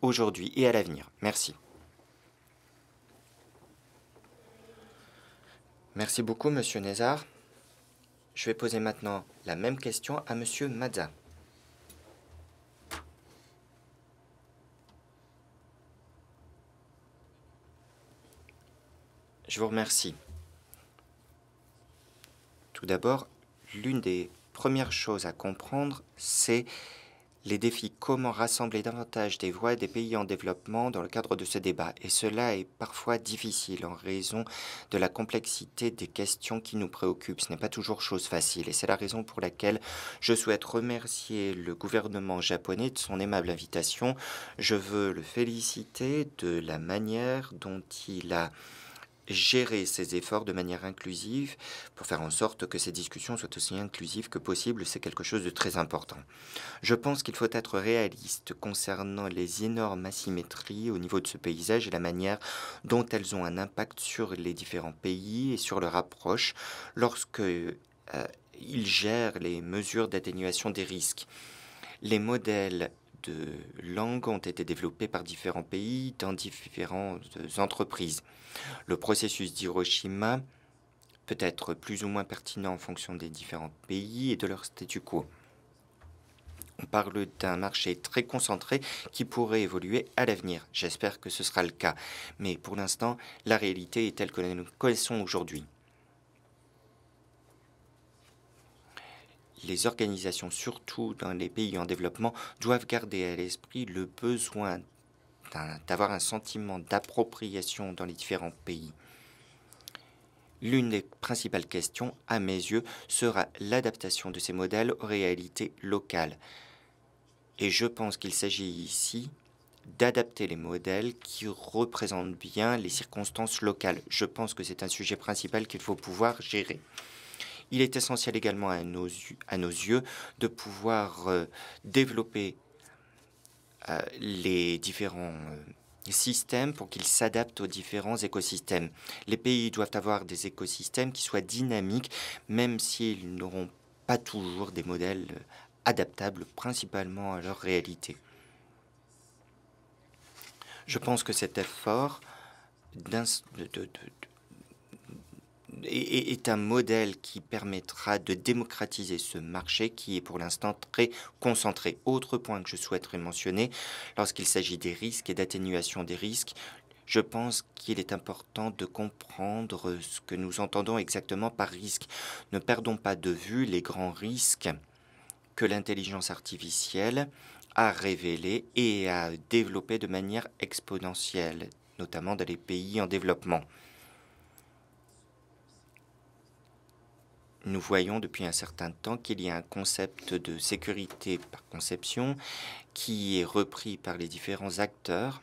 aujourd'hui et à l'avenir. Merci. Merci beaucoup, Monsieur Nézard. Je vais poser maintenant la même question à Monsieur Mazza. Je vous remercie. Tout d'abord, l'une des premières choses à comprendre, c'est les défis comment rassembler davantage des voix des pays en développement dans le cadre de ce débat. Et cela est parfois difficile en raison de la complexité des questions qui nous préoccupent. Ce n'est pas toujours chose facile et c'est la raison pour laquelle je souhaite remercier le gouvernement japonais de son aimable invitation. Je veux le féliciter de la manière dont il a gérer ces efforts de manière inclusive pour faire en sorte que ces discussions soient aussi inclusives que possible, c'est quelque chose de très important. Je pense qu'il faut être réaliste concernant les énormes asymétries au niveau de ce paysage et la manière dont elles ont un impact sur les différents pays et sur leur approche lorsque euh, ils gèrent les mesures d'atténuation des risques. Les modèles de langue ont été développés par différents pays dans différentes entreprises. Le processus d'Hiroshima peut être plus ou moins pertinent en fonction des différents pays et de leur statu quo. On parle d'un marché très concentré qui pourrait évoluer à l'avenir. J'espère que ce sera le cas. Mais pour l'instant, la réalité est telle que nous connaissons aujourd'hui. les organisations, surtout dans les pays en développement, doivent garder à l'esprit le besoin d'avoir un sentiment d'appropriation dans les différents pays. L'une des principales questions, à mes yeux, sera l'adaptation de ces modèles aux réalités locales. Et je pense qu'il s'agit ici d'adapter les modèles qui représentent bien les circonstances locales. Je pense que c'est un sujet principal qu'il faut pouvoir gérer. Il est essentiel également à nos, yeux de pouvoir euh, développer euh, les différents euh, systèmes pour qu'ils s'adaptent aux différents écosystèmes. Les pays doivent avoir des écosystèmes qui soient dynamiques, même s'ils n'auront pas toujours des modèles euh, adaptables principalement à leur réalité. Je pense que cet effort de, de, est, un modèle qui permettra de démocratiser ce marché qui est pour l'instant très concentré. Autre point que je souhaiterais mentionner, lorsqu'il s'agit des risques et d'atténuation des risques, je pense qu'il est important de comprendre ce que nous entendons exactement par risque. Ne perdons pas de vue les grands risques que l'intelligence artificielle a révélés et a développés de manière exponentielle, notamment dans les pays en développement. nous voyons depuis un certain temps qu'il y a un concept de sécurité par conception qui est repris par les différents acteurs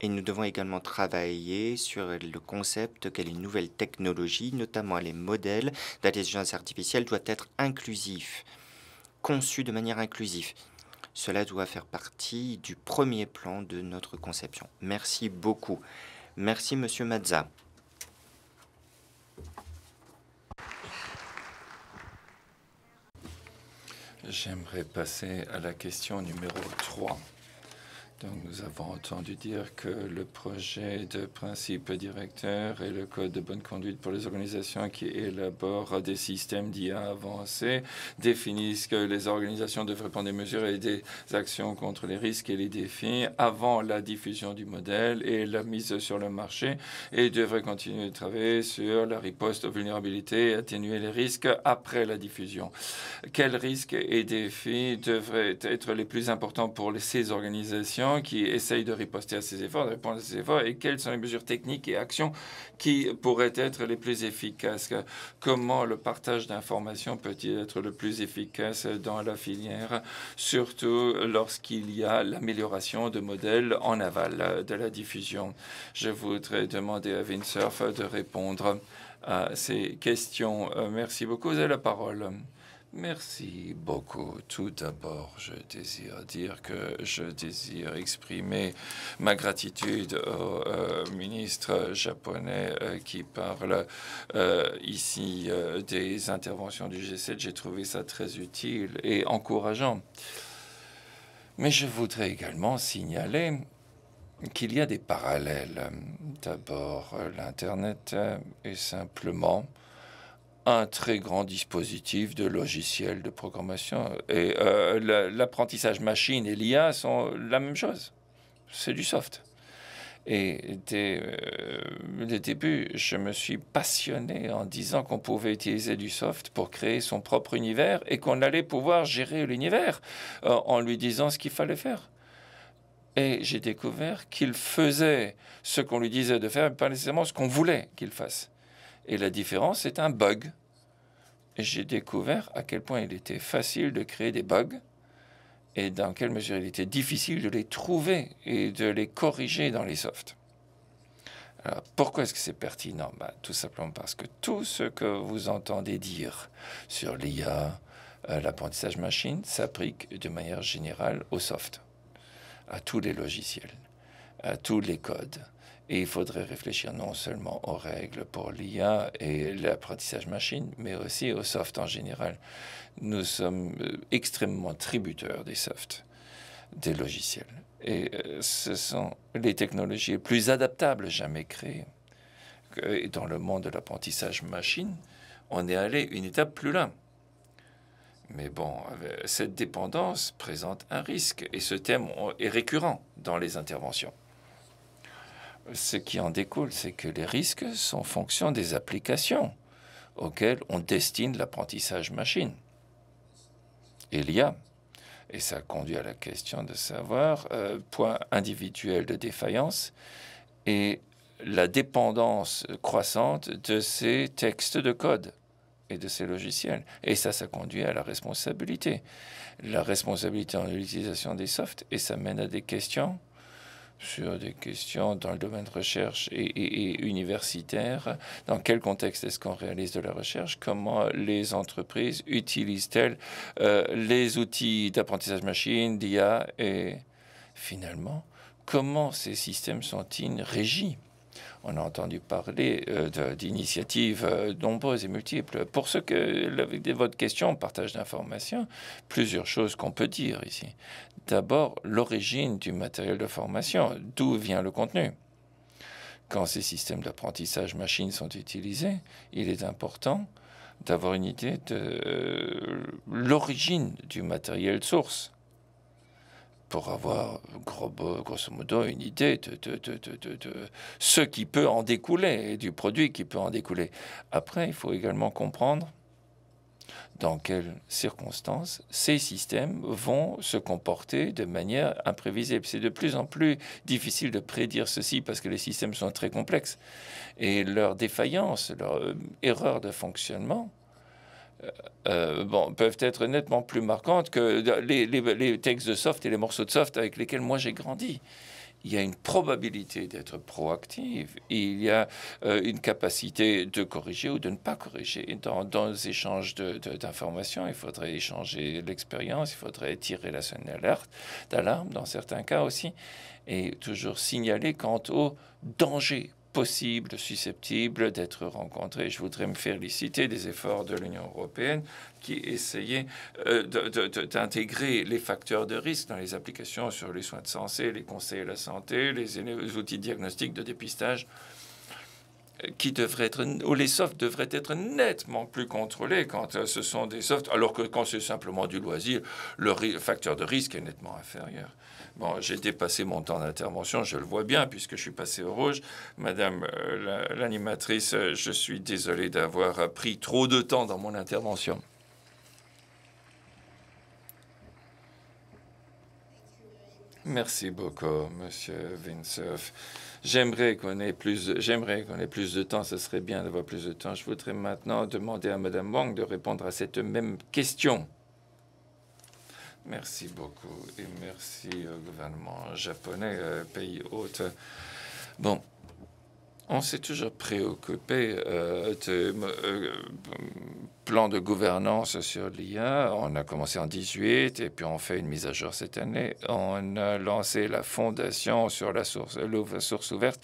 et nous devons également travailler sur le concept que les nouvelles technologies, notamment les modèles d'intelligence artificielle, doivent être inclusifs, conçus de manière inclusive. Cela doit faire partie du premier plan de notre conception. Merci beaucoup. Merci, Monsieur Mazza. J'aimerais passer à la question numéro 3. Donc nous avons entendu dire que le projet de principe directeur et le code de bonne conduite pour les organisations qui élaborent des systèmes d'IA avancés définissent que les organisations devraient prendre des mesures et des actions contre les risques et les défis avant la diffusion du modèle et la mise sur le marché et devraient continuer de travailler sur la riposte aux vulnérabilités et atténuer les risques après la diffusion. Quels risques et défis devraient être les plus importants pour ces organisations qui essaye de riposter à ces efforts, de répondre à ces efforts, et quelles sont les mesures techniques et actions qui pourraient être les plus efficaces Comment le partage d'informations peut-il être le plus efficace dans la filière, surtout lorsqu'il y a l'amélioration de modèles en aval de la diffusion Je voudrais demander à Windsurf de répondre à ces questions. Euh, merci beaucoup. Vous avez la parole. Merci beaucoup. Tout d'abord, je désire dire que je désire exprimer ma gratitude au euh, ministre japonais euh, qui parle euh, ici des interventions du G7. J'ai trouvé ça très utile et encourageant. Mais je voudrais également signaler qu'il y a des parallèles. D'abord, l'Internet est simplement un très grand dispositif de logiciels de programmation. Et euh, l'apprentissage machine et l'IA sont la même chose. C'est du soft. Et euh, dès le début, je me suis passionné en disant qu'on pouvait utiliser du soft pour créer son propre univers et qu'on allait pouvoir gérer l'univers euh, en lui disant ce qu'il fallait faire. Et j'ai découvert qu'il faisait ce qu'on lui disait de faire, mais pas nécessairement ce qu'on voulait qu'il fasse. Et la différence, c'est un bug. J'ai découvert à quel point il était facile de créer des bugs et dans quelle mesure il était difficile de les trouver et de les corriger dans les softs. Alors, pourquoi est-ce que c'est pertinent bah, Tout simplement parce que tout ce que vous entendez dire sur l'IA, euh, l'apprentissage machine, s'applique de manière générale aux soft, à tous les logiciels, à tous les codes, il faudrait réfléchir non seulement aux règles pour l'IA et l'apprentissage machine, mais aussi au soft en général. Nous sommes euh, extrêmement tributeurs des softs, des logiciels. Et euh, ce sont les technologies les plus adaptables jamais créées. dans le monde de l'apprentissage machine, on est allé une étape plus loin. Mais bon, euh, cette dépendance présente un risque et ce thème est récurrent dans les interventions ce qui en découle, c'est que les risques sont fonction des applications auxquelles on destine l'apprentissage machine Il y a Et ça conduit à la question de savoir euh, point individuel de défaillance et la dépendance croissante de ces textes de code et de ces logiciels. Et ça, ça conduit à la responsabilité. La responsabilité en utilisation des softs, et ça mène à des questions sur des questions dans le domaine de recherche et, universitaire. Dans quel contexte est-ce qu'on réalise de la recherche Comment les entreprises utilisent-elles euh, les outils d'apprentissage machine, d'IA et finalement, comment ces systèmes sont-ils régis on a entendu parler euh, d'initiatives euh, nombreuses et multiples. Pour ce que, avec votre question, partage d'informations, plusieurs choses qu'on peut dire ici d'abord l'origine du matériel de formation, d'où vient le contenu. Quand ces systèmes d'apprentissage machine sont utilisés, il est important d'avoir une idée de euh, l'origine du matériel source pour avoir grosso modo une idée de, ce qui peut en découler et du produit qui peut en découler. Après, il faut également comprendre dans quelles circonstances ces systèmes vont se comporter de manière imprévisible. C'est de plus en plus difficile de prédire ceci parce que les systèmes sont très complexes et leurs défaillances, leurs euh, erreurs de fonctionnement euh, euh, peuvent être nettement plus marquantes que les, les, textes de soft et les morceaux de soft avec lesquels moi j'ai grandi il y a une probabilité d'être proactive, il y a euh, une capacité de corriger ou de ne pas corriger. dans, les échanges d'informations, il faudrait échanger l'expérience, il faudrait tirer la sonne d'alarme dans certains cas aussi, et toujours signaler quant au danger possible, susceptible d'être rencontrés. Je voudrais me féliciter des efforts de l'Union européenne qui essayait euh, d'intégrer les facteurs de risque dans les applications sur les soins de santé, les conseils à la santé, les, outils diagnostiques de dépistage euh, qui devraient où les softs devraient être nettement plus contrôlés quand euh, ce sont des softs, alors que quand c'est simplement du loisir, le facteur de risque est nettement inférieur. Bon, j'ai dépassé mon temps d'intervention, je le vois bien, puisque je suis passé au rouge. Madame euh, l'animatrice, euh, je suis désolé d'avoir euh, pris trop de temps dans mon intervention. Merci beaucoup, Monsieur Vinsov. J'aimerais qu'on ait plus, j'aimerais qu'on ait plus de temps. Ce serait bien d'avoir plus de temps. Je voudrais maintenant demander à Madame Wang de répondre à cette même question. Merci beaucoup et merci au euh, gouvernement japonais, euh, pays hôte. Bon, on s'est toujours préoccupé euh, de, plan de gouvernance sur l'IA. On a commencé en 18 et puis on fait une mise à jour cette année. On a lancé la fondation sur la source, source ouverte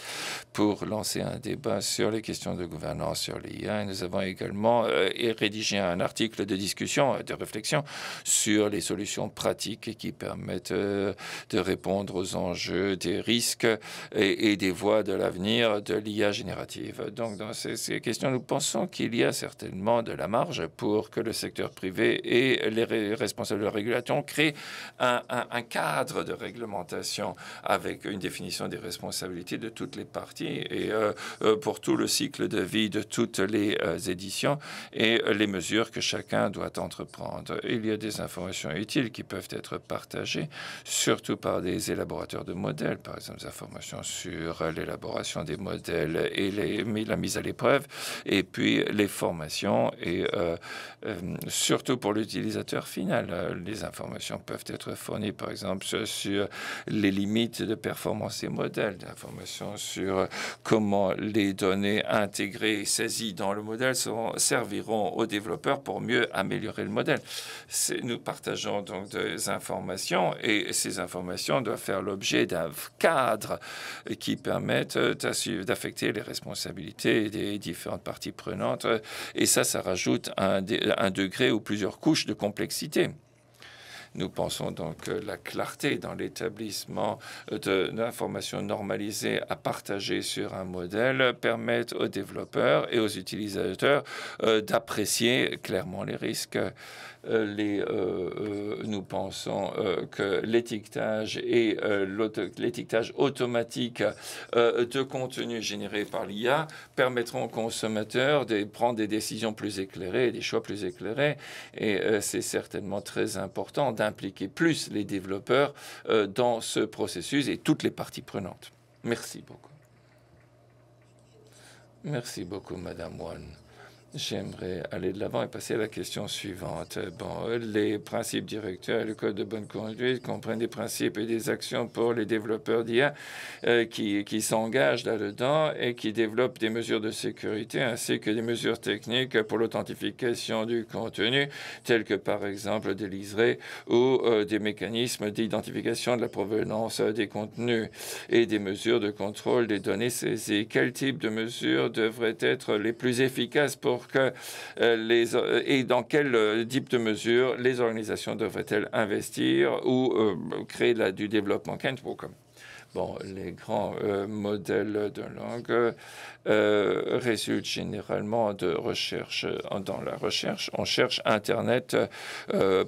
pour lancer un débat sur les questions de gouvernance sur l'IA. Nous avons également euh, rédigé un article de discussion, de réflexion sur les solutions pratiques qui permettent euh, de répondre aux enjeux des risques et, des voies de l'avenir de l'IA générative. Donc dans ces questions, nous pensons qu'il y a certainement de la marge pour que le secteur privé et les responsables de régulation créent un, cadre de réglementation avec une définition des responsabilités de toutes les parties et euh, euh, pour tout le cycle de vie de toutes les euh, éditions et les mesures que chacun doit entreprendre. Il y a des informations utiles qui peuvent être partagées, surtout par des élaborateurs de modèles, par exemple des informations sur l'élaboration des modèles et les, la mise à l'épreuve, et puis les formations et euh, euh, surtout pour l'utilisateur final. Euh, les informations peuvent être fournies, par exemple, sur les limites de performance des modèles, des informations sur comment les données intégrées et saisies dans le modèle seront, serviront aux développeurs pour mieux améliorer le modèle. Nous partageons donc des informations et ces informations doivent faire l'objet d'un cadre qui permette d'affecter les responsabilités des différentes parties prenantes. Et ça, ça rajoute à un, degré ou plusieurs couches de complexité. Nous pensons donc que la clarté dans l'établissement de l'information normalisée à partager sur un modèle permet aux développeurs et aux utilisateurs euh, d'apprécier clairement les risques. Euh, les, euh, euh, nous pensons que l'étiquetage et l'étiquetage automatique de contenu généré par l'IA permettront aux consommateurs de prendre des décisions plus éclairées, des choix plus éclairés. Et c'est certainement très important d'impliquer plus les développeurs dans ce processus et toutes les parties prenantes. Merci beaucoup. Merci beaucoup, Madame Wan. J'aimerais aller de l'avant et passer à la question suivante. Bon, les principes directeurs et le code de bonne conduite comprennent des principes et des actions pour les développeurs d'IA euh, qui, s'engagent là-dedans et qui développent des mesures de sécurité ainsi que des mesures techniques pour l'authentification du contenu, telles que par exemple des liserés ou euh, des mécanismes d'identification de la provenance des contenus et des mesures de contrôle des données saisies. Quel type de mesures devraient être les plus efficaces pour que euh, euh, et dans quel euh, type de mesure les organisations devraient-elles investir ou créer du développement. Bon, les grands euh, modèles de langue euh, résultent généralement de recherche. Euh, dans la recherche, on cherche Internet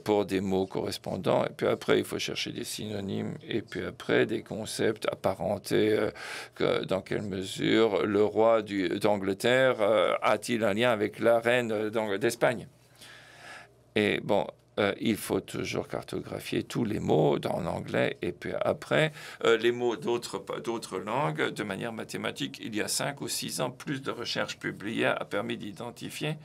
pour des mots correspondants, et puis après, il faut chercher des synonymes, et puis après, des concepts apparentés. Que, dans quelle mesure le roi d'Angleterre a-t-il un lien avec la reine d'Espagne Et bon, euh, il faut toujours cartographier tous les mots dans l'anglais et puis après euh, les mots d'autres langues de manière mathématique. Il y a cinq ou six ans, plus de recherches publiées a permis d'identifier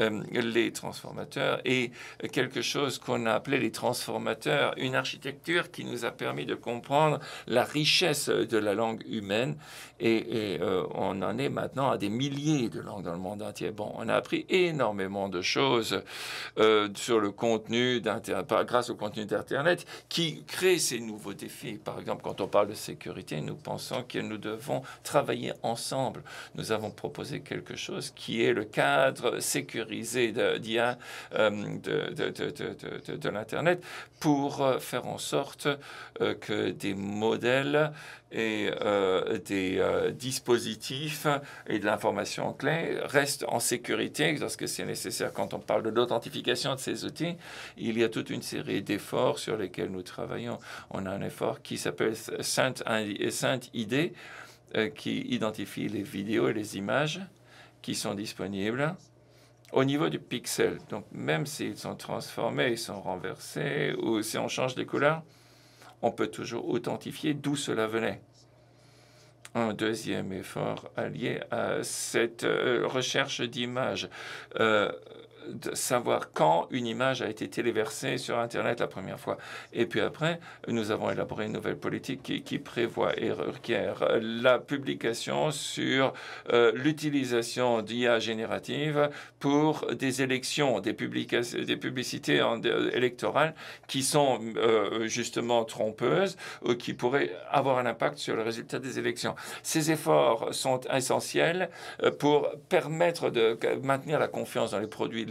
euh, les transformateurs et quelque chose qu'on a appelé les transformateurs, une architecture qui nous a permis de comprendre la richesse de la langue humaine. Et, euh, on en est maintenant à des milliers de langues dans le monde entier. Bon, on a appris énormément de choses euh, sur le contenu d'Internet, grâce au contenu d'Internet, qui crée ces nouveaux défis. Par exemple, quand on parle de sécurité, nous pensons que nous devons travailler ensemble. Nous avons proposé quelque chose qui est le cadre sécurité d'IA euh, de, l'Internet pour euh, faire en sorte euh, que des modèles et des dispositifs et de l'information clé restent en sécurité lorsque c'est nécessaire. Quand on parle de l'authentification de ces outils, il y a toute une série d'efforts sur lesquels nous travaillons. On a un effort qui s'appelle Sainte qui identifie les vidéos et les images qui sont disponibles au niveau du pixel. Donc même s'ils sont transformés, ils sont renversés, ou si on change les couleurs, on peut toujours authentifier d'où cela venait. Un deuxième effort allié à cette euh, recherche d'images. Euh, de savoir quand une image a été téléversée sur Internet la première fois. Et puis après, nous avons élaboré une nouvelle politique qui, prévoit et requiert la publication sur euh, l'utilisation d'IA générative pour des élections, des, des publicités euh, électorales qui sont euh, justement trompeuses ou qui pourraient avoir un impact sur le résultat des élections. Ces efforts sont essentiels pour permettre de maintenir la confiance dans les produits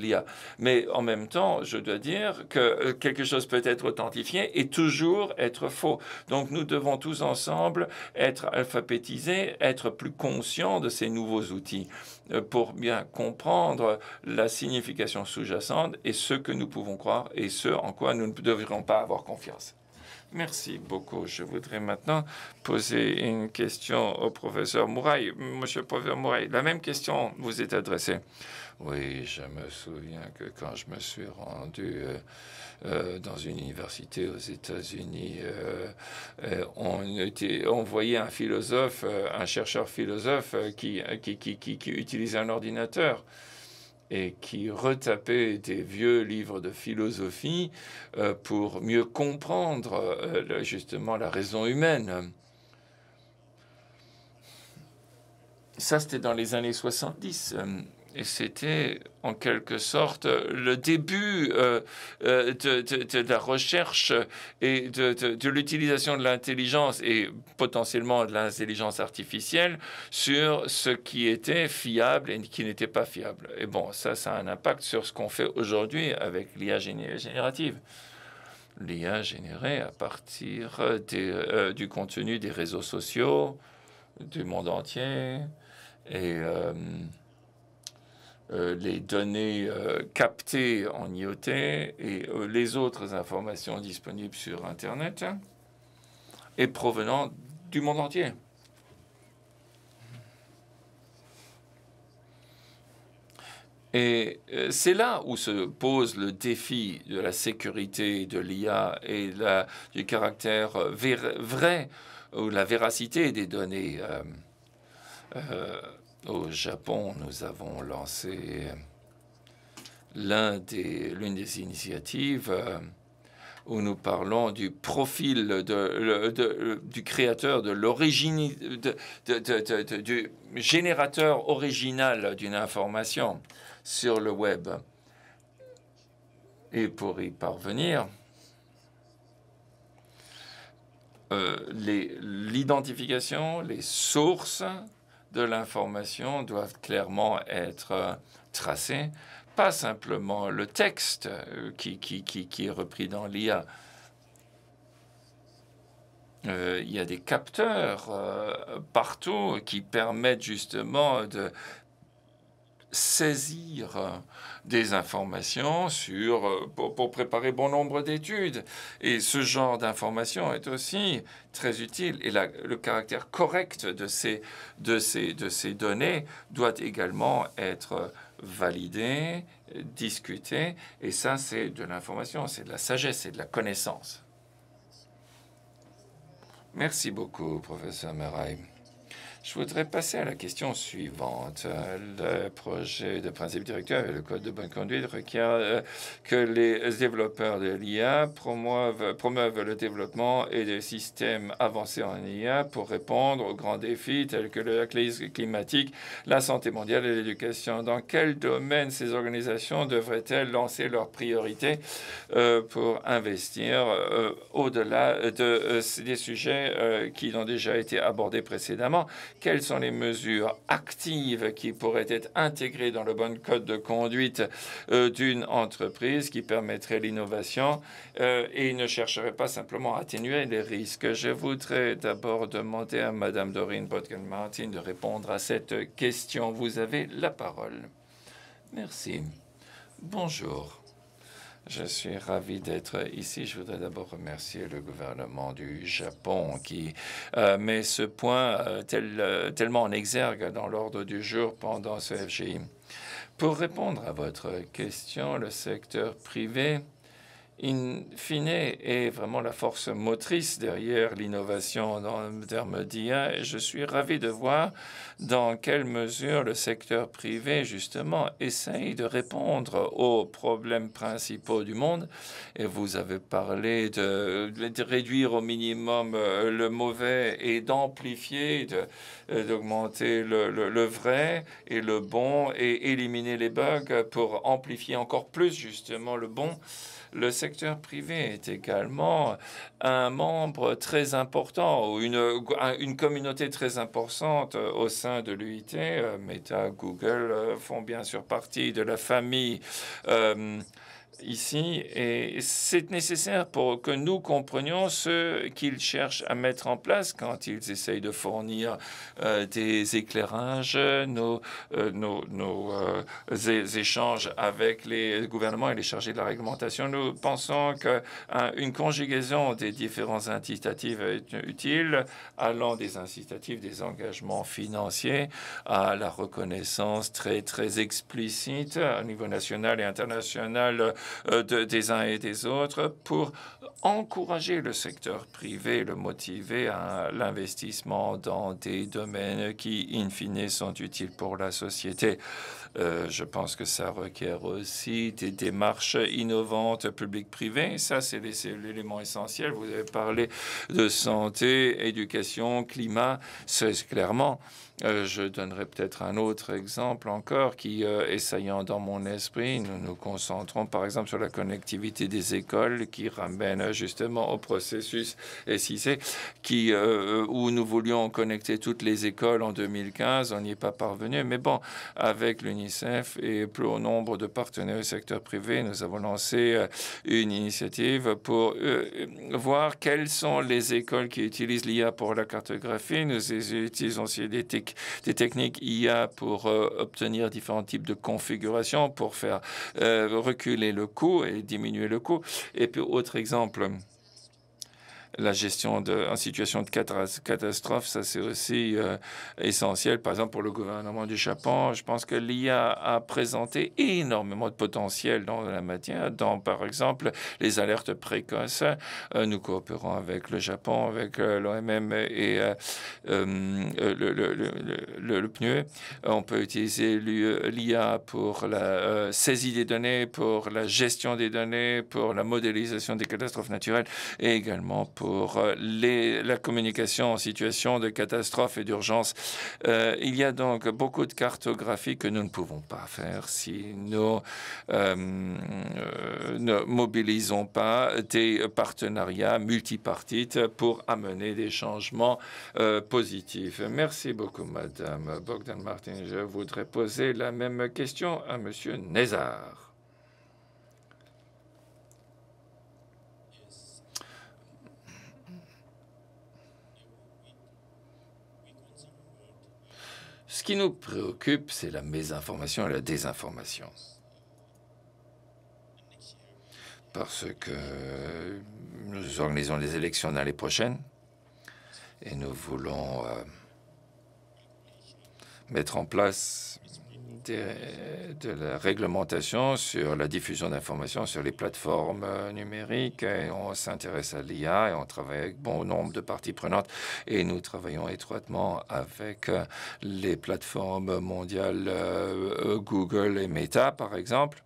mais en même temps, je dois dire que euh, quelque chose peut être authentifié et toujours être faux. Donc nous devons tous ensemble être alphabétisés, être plus conscients de ces nouveaux outils euh, pour bien comprendre la signification sous-jacente et ce que nous pouvons croire et ce en quoi nous ne devrions pas avoir confiance. Merci beaucoup. Je voudrais maintenant poser une question au professeur Mouraille. Monsieur le professeur Mouraille, la même question vous est adressée. Oui, je me souviens que quand je me suis rendu euh, euh, dans une université aux États-Unis, euh, on, voyait un philosophe, un chercheur philosophe qui, qui utilisait un ordinateur et qui retapait des vieux livres de philosophie pour mieux comprendre justement la raison humaine. Ça, c'était dans les années 70. Et c'était en quelque sorte le début euh, euh, de, la recherche et de, l'utilisation de l'intelligence et potentiellement de l'intelligence artificielle sur ce qui était fiable et qui n'était pas fiable. Et bon, ça, ça a un impact sur ce qu'on fait aujourd'hui avec l'IA générative. L'IA générée à partir euh, du contenu des réseaux sociaux, du monde entier et. Euh, les données euh, captées en IoT et euh, les autres informations disponibles sur Internet et provenant du monde entier. Et c'est là où se pose le défi de la sécurité de l'IA et du caractère vrai ou la véracité des données. Au Japon, nous avons lancé l'une des, initiatives euh, où nous parlons du profil du créateur, de l'origine, du générateur original d'une information sur le web. Et pour y parvenir, euh, l'identification, les sources de l'information doivent clairement être euh, tracées, pas simplement le texte euh, qui, qui, est repris dans l'IA. Euh, il y a des capteurs partout qui permettent justement de saisir des informations sur, euh, pour, préparer bon nombre d'études. Et ce genre d'information est aussi très utile. Et le caractère correct de ces, de, ces, de ces données doit également être validé, discuté. Et ça, c'est de l'information, c'est de la sagesse, et de la connaissance. Merci beaucoup, professeur Maraille. Je voudrais passer à la question suivante. Le projet de principe directeur et le code de bonne conduite requiert euh, que les développeurs de l'IA promeuvent, le développement et des systèmes avancés en IA pour répondre aux grands défis tels que la crise climatique, la santé mondiale et l'éducation. Dans quel domaine ces organisations devraient-elles lancer leurs priorités euh, pour investir euh, au-delà de, des sujets qui ont déjà été abordés précédemment quelles sont les mesures actives qui pourraient être intégrées dans le bon code de conduite euh, d'une entreprise qui permettrait l'innovation euh, et ne chercherait pas simplement à atténuer les risques. Je voudrais d'abord demander à Madame Doreen Botkin-Martin de répondre à cette question. Vous avez la parole. Merci. Bonjour. Je suis ravi d'être ici. Je voudrais d'abord remercier le gouvernement du Japon qui euh, met ce point euh, euh, tellement en exergue dans l'ordre du jour pendant ce FGI. Pour répondre à votre question, le secteur privé in fine, est vraiment la force motrice derrière l'innovation en termes d'IA. Et je suis ravi de voir dans quelle mesure le secteur privé, justement, essaye de répondre aux problèmes principaux du monde. Et vous avez parlé de, réduire au minimum euh, le mauvais et d'amplifier, euh, d'augmenter le vrai et le bon et éliminer les bugs pour amplifier encore plus, justement, le bon le secteur privé est également un membre très important ou une, une communauté très importante euh, au sein de l'UIT. Euh, Meta, Google euh, font bien sûr partie de la famille ici et c'est nécessaire pour que nous comprenions ce qu'ils cherchent à mettre en place quand ils essayent de fournir euh, des éclairages, nos, euh, nos, nos euh, échanges avec les gouvernements et les chargés de la réglementation. Nous pensons qu'une conjugaison des différents incitatifs est utile, allant des incitatifs, des engagements financiers à la reconnaissance très, très explicite au niveau national et international euh, des uns et des autres pour encourager le secteur privé, le motiver à l'investissement dans des domaines qui, in fine, sont utiles pour la société. Euh, je pense que ça requiert aussi des démarches innovantes public-privé. Ça, c'est l'élément essentiel. Vous avez parlé de santé, éducation, climat. C'est clairement euh, je donnerai peut-être un autre exemple encore qui, euh, essayant dans mon esprit, nous nous concentrons par exemple sur la connectivité des écoles qui ramène justement au processus SIC qui, euh, où nous voulions connecter toutes les écoles en 2015. On n'y est pas parvenu, mais bon, avec l'UNICEF et plus au nombre de partenaires du secteur privé, nous avons lancé une initiative pour voir quelles sont les écoles qui utilisent l'IA pour la cartographie. Nous utilisons aussi des techniques des techniques IA pour euh, obtenir différents types de configurations, pour faire euh, reculer le coût et diminuer le coût. Et puis, autre exemple, la gestion de, en situation de catastrophe, ça c'est aussi euh, essentiel. Par exemple, pour le gouvernement du Japon, je pense que l'IA a présenté énormément de potentiel dans la matière, dans par exemple les alertes précoces. Euh, nous coopérons avec le Japon, avec euh, l'OMM et le, le, PNUE. E. On peut utiliser l'IA pour la saisie des données, pour la gestion des données, pour la modélisation des catastrophes naturelles et également pour euh, la communication en situation de catastrophe et d'urgence. Euh, il y a donc beaucoup de cartographies que nous ne pouvons pas faire si nous euh, ne mobilisons pas des partenariats multipartites pour amener des changements positifs. Merci beaucoup, Madame Bogdan Martin. Je voudrais poser la même question à Monsieur Nézard. Ce qui nous préoccupe, c'est la mésinformation et la désinformation. Parce que nous organisons les élections l'année prochaine et nous voulons euh, mettre en place de, la réglementation sur la diffusion d'informations sur les plateformes euh, numériques. Et on s'intéresse à l'IA et on travaille avec bon nombre de parties prenantes. Et nous travaillons étroitement avec euh, les plateformes mondiales euh, Google et Meta, par exemple.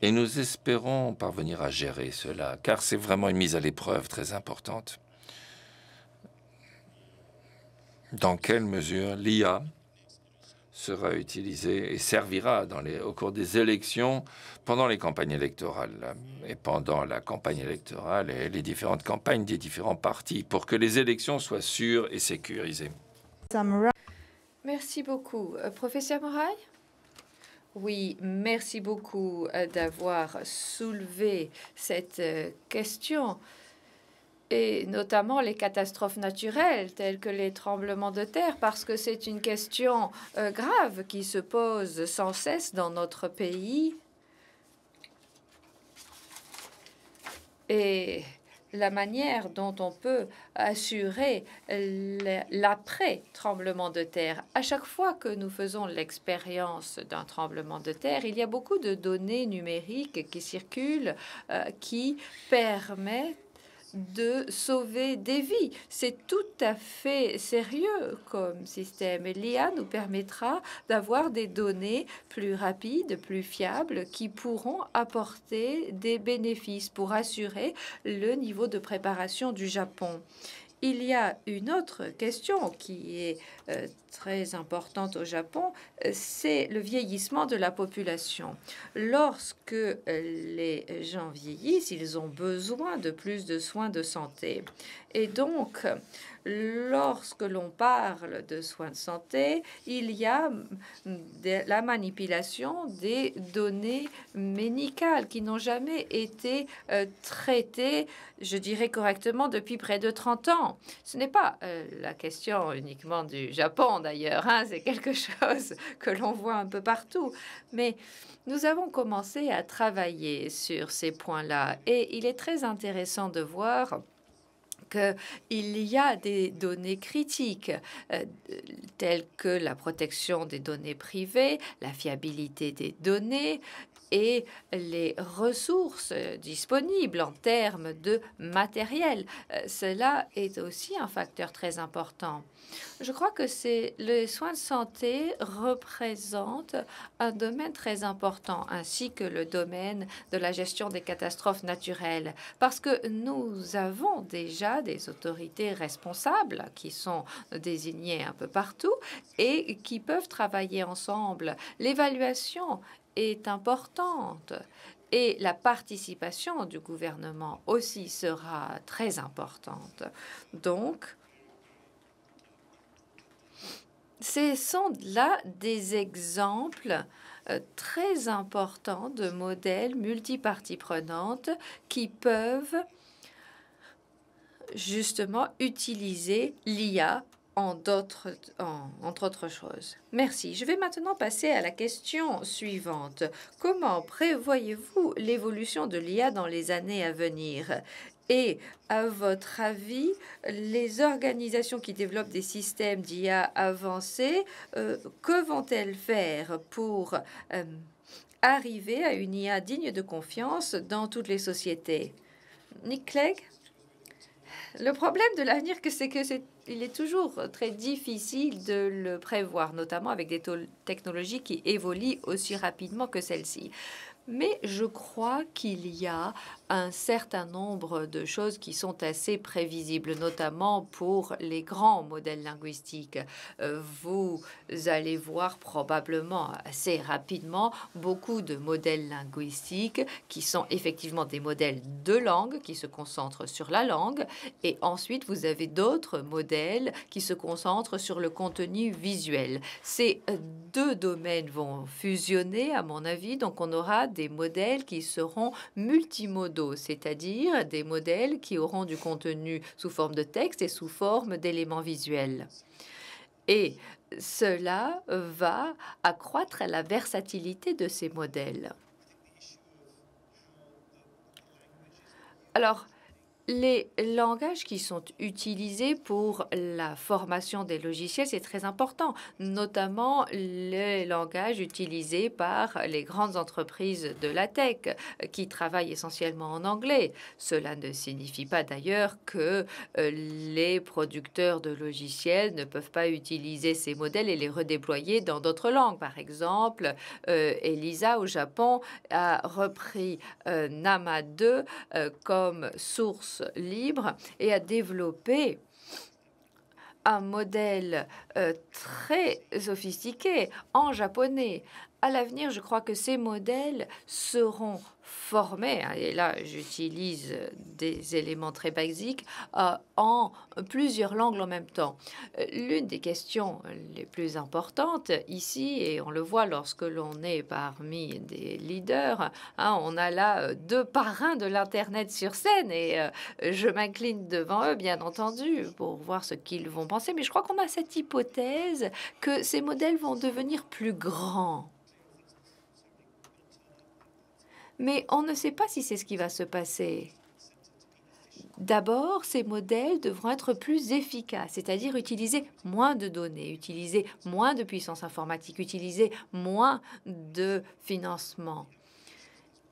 Et nous espérons parvenir à gérer cela, car c'est vraiment une mise à l'épreuve très importante dans quelle mesure l'IA sera utilisée et servira au cours des élections, pendant les campagnes électorales et pendant la campagne électorale et les différentes campagnes des différents partis pour que les élections soient sûres et sécurisées. Merci beaucoup. Euh, professeur Morail oui, merci beaucoup euh, d'avoir soulevé cette euh, question et notamment les catastrophes naturelles telles que les tremblements de terre, parce que c'est une question euh, grave qui se pose sans cesse dans notre pays. Et la manière dont on peut assurer l'après-tremblement de terre. À chaque fois que nous faisons l'expérience d'un tremblement de terre, il y a beaucoup de données numériques qui circulent euh, qui permettent de sauver des vies. C'est tout à fait sérieux comme système. l'IA nous permettra d'avoir des données plus rapides, plus fiables, qui pourront apporter des bénéfices pour assurer le niveau de préparation du Japon. Il y a une autre question qui est euh, très importante au Japon, euh, c'est le vieillissement de la population. Lorsque euh, les gens vieillissent, ils ont besoin de plus de soins de santé. Et donc, lorsque l'on parle de soins de santé, il y a la manipulation des données médicales qui n'ont jamais été traitées, je dirais correctement, depuis près de 30 ans. Ce n'est pas euh, la question uniquement du Japon d'ailleurs, hein, c'est quelque chose (laughs) que l'on voit un peu partout. Mais nous avons commencé à travailler sur ces points-là et il est très intéressant de voir qu'il y a des données critiques euh, telles que la protection des données privées, la fiabilité des données, et les ressources disponibles en termes de matériel. Euh, cela est aussi un facteur très important. Je crois que les soins de santé représentent un domaine très important, ainsi que le domaine de la gestion des catastrophes naturelles, parce que nous avons déjà des autorités responsables qui sont désignées un peu partout et qui peuvent travailler ensemble. L'évaluation est importante et la participation du gouvernement aussi sera très importante. Donc, ce sont là des exemples euh, très importants de modèles multiparties prenantes qui peuvent justement utiliser l'IA d'autres, entre autres choses. Merci. Je vais maintenant passer à la question suivante. Comment prévoyez-vous l'évolution de l'IA dans les années à venir et à votre avis, les organisations qui développent des systèmes d'IA avancés, euh, que vont-elles faire pour euh, arriver à une IA digne de confiance dans toutes les sociétés Nick Clegg Le problème de l'avenir, c'est que c'est il est toujours très difficile de le prévoir, notamment avec des technologies qui évoluent aussi rapidement que celle-ci mais je crois qu'il y a un certain nombre de choses qui sont assez prévisibles, notamment pour les grands modèles linguistiques. Euh, vous allez voir probablement assez rapidement beaucoup de modèles linguistiques qui sont effectivement des modèles de langue qui se concentrent sur la langue et ensuite vous avez d'autres modèles qui se concentrent sur le contenu visuel. Ces deux domaines vont fusionner à mon avis, donc on aura des modèles qui seront multimodaux, c'est-à-dire des modèles qui auront du contenu sous forme de texte et sous forme d'éléments visuels. Et cela va accroître la versatilité de ces modèles. Alors, les langages qui sont utilisés pour la formation des logiciels, c'est très important, notamment les langages utilisés par les grandes entreprises de la tech euh, qui travaillent essentiellement en anglais. Cela ne signifie pas d'ailleurs que euh, les producteurs de logiciels ne peuvent pas utiliser ces modèles et les redéployer dans d'autres langues. Par exemple, euh, Elisa au Japon a repris Nama 2 comme source libre et à développer un modèle euh, très sophistiqué en japonais. À l'avenir, je crois que ces modèles seront formé hein. et là j'utilise des éléments très basiques, euh, en plusieurs langues en même temps. Euh, l'une des questions les plus importantes ici, et on le voit lorsque l'on est parmi des leaders, hein, on a là euh, deux parrains de l'Internet sur scène, et je m'incline devant eux, bien entendu, pour voir ce qu'ils vont penser, mais je crois qu'on a cette hypothèse que ces modèles vont devenir plus grands. Mais on ne sait pas si c'est ce qui va se passer. D'abord, ces modèles devront être plus efficaces, c'est-à-dire utiliser moins de données, utiliser moins de puissance informatique, utiliser moins de financement.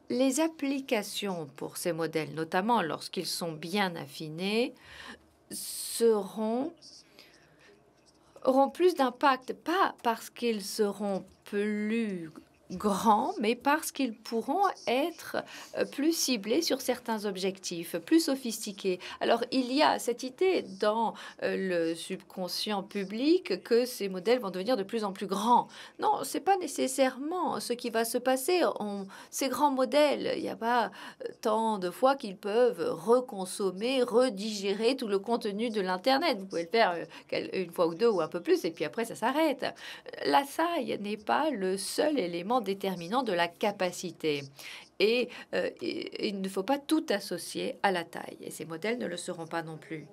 Les applications pour ces modèles, notamment lorsqu'ils sont bien affinés, seront, auront plus d'impact, pas parce qu'ils seront plus grands, mais parce qu'ils pourront être euh, plus ciblés sur certains objectifs, plus sophistiqués. Alors, il y a cette idée dans euh, le subconscient public que ces modèles vont devenir de plus en plus grands. Non, c'est pas nécessairement ce qui va se passer. ces grands modèles, il n'y a pas euh, tant de fois qu'ils peuvent reconsommer, redigérer tout le contenu de l'Internet. Vous pouvez le faire une fois ou deux ou un peu plus, et puis après, ça s'arrête. La taille n'est pas le seul élément déterminant de la capacité. Euh, et, il ne faut pas tout associer à la taille. Et ces modèles ne le seront pas non plus.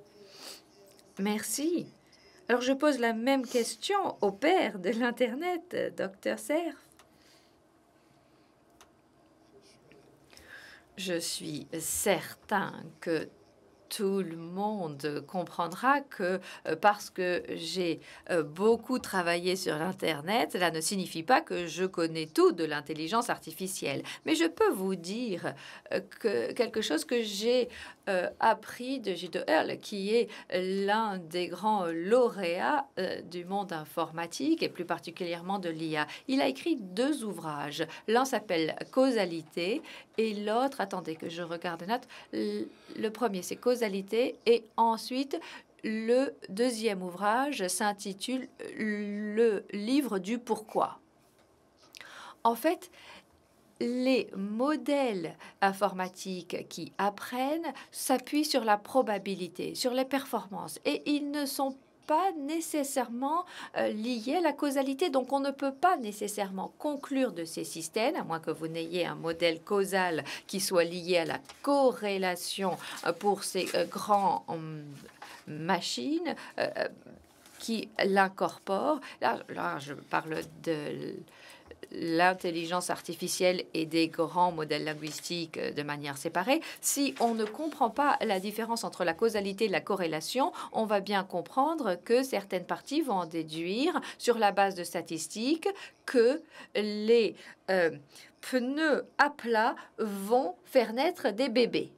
Merci. Alors je pose la même question au père de l'Internet, docteur Serf. Je suis certain que tout le monde comprendra que euh, parce que j'ai euh, beaucoup travaillé sur l'Internet, cela ne signifie pas que je connais tout de l'intelligence artificielle. Mais je peux vous dire euh, que quelque chose que j'ai appris de Gilles de qui est l'un des grands lauréats du monde informatique et plus particulièrement de l'IA. Il a écrit deux ouvrages. L'un s'appelle Causalité et l'autre, attendez que je regarde les notes, le premier c'est Causalité et ensuite, le deuxième ouvrage s'intitule euh, Le livre du pourquoi. En fait, les modèles informatiques qui apprennent s'appuient sur la probabilité, sur les performances, et ils ne sont pas nécessairement euh, lié à la causalité. Donc on ne peut pas nécessairement conclure de ces systèmes, à moins que vous n'ayez un modèle causal qui soit lié à la corrélation euh, pour ces euh, grands hum, machines qui l'incorporent. Là, là, je parle de l'intelligence artificielle et des grands modèles linguistiques euh, de manière séparée, si on ne comprend pas la différence entre la causalité et la corrélation, on va bien comprendre que certaines parties vont en déduire sur la base de statistiques que les euh, pneus à plat vont faire naître des bébés.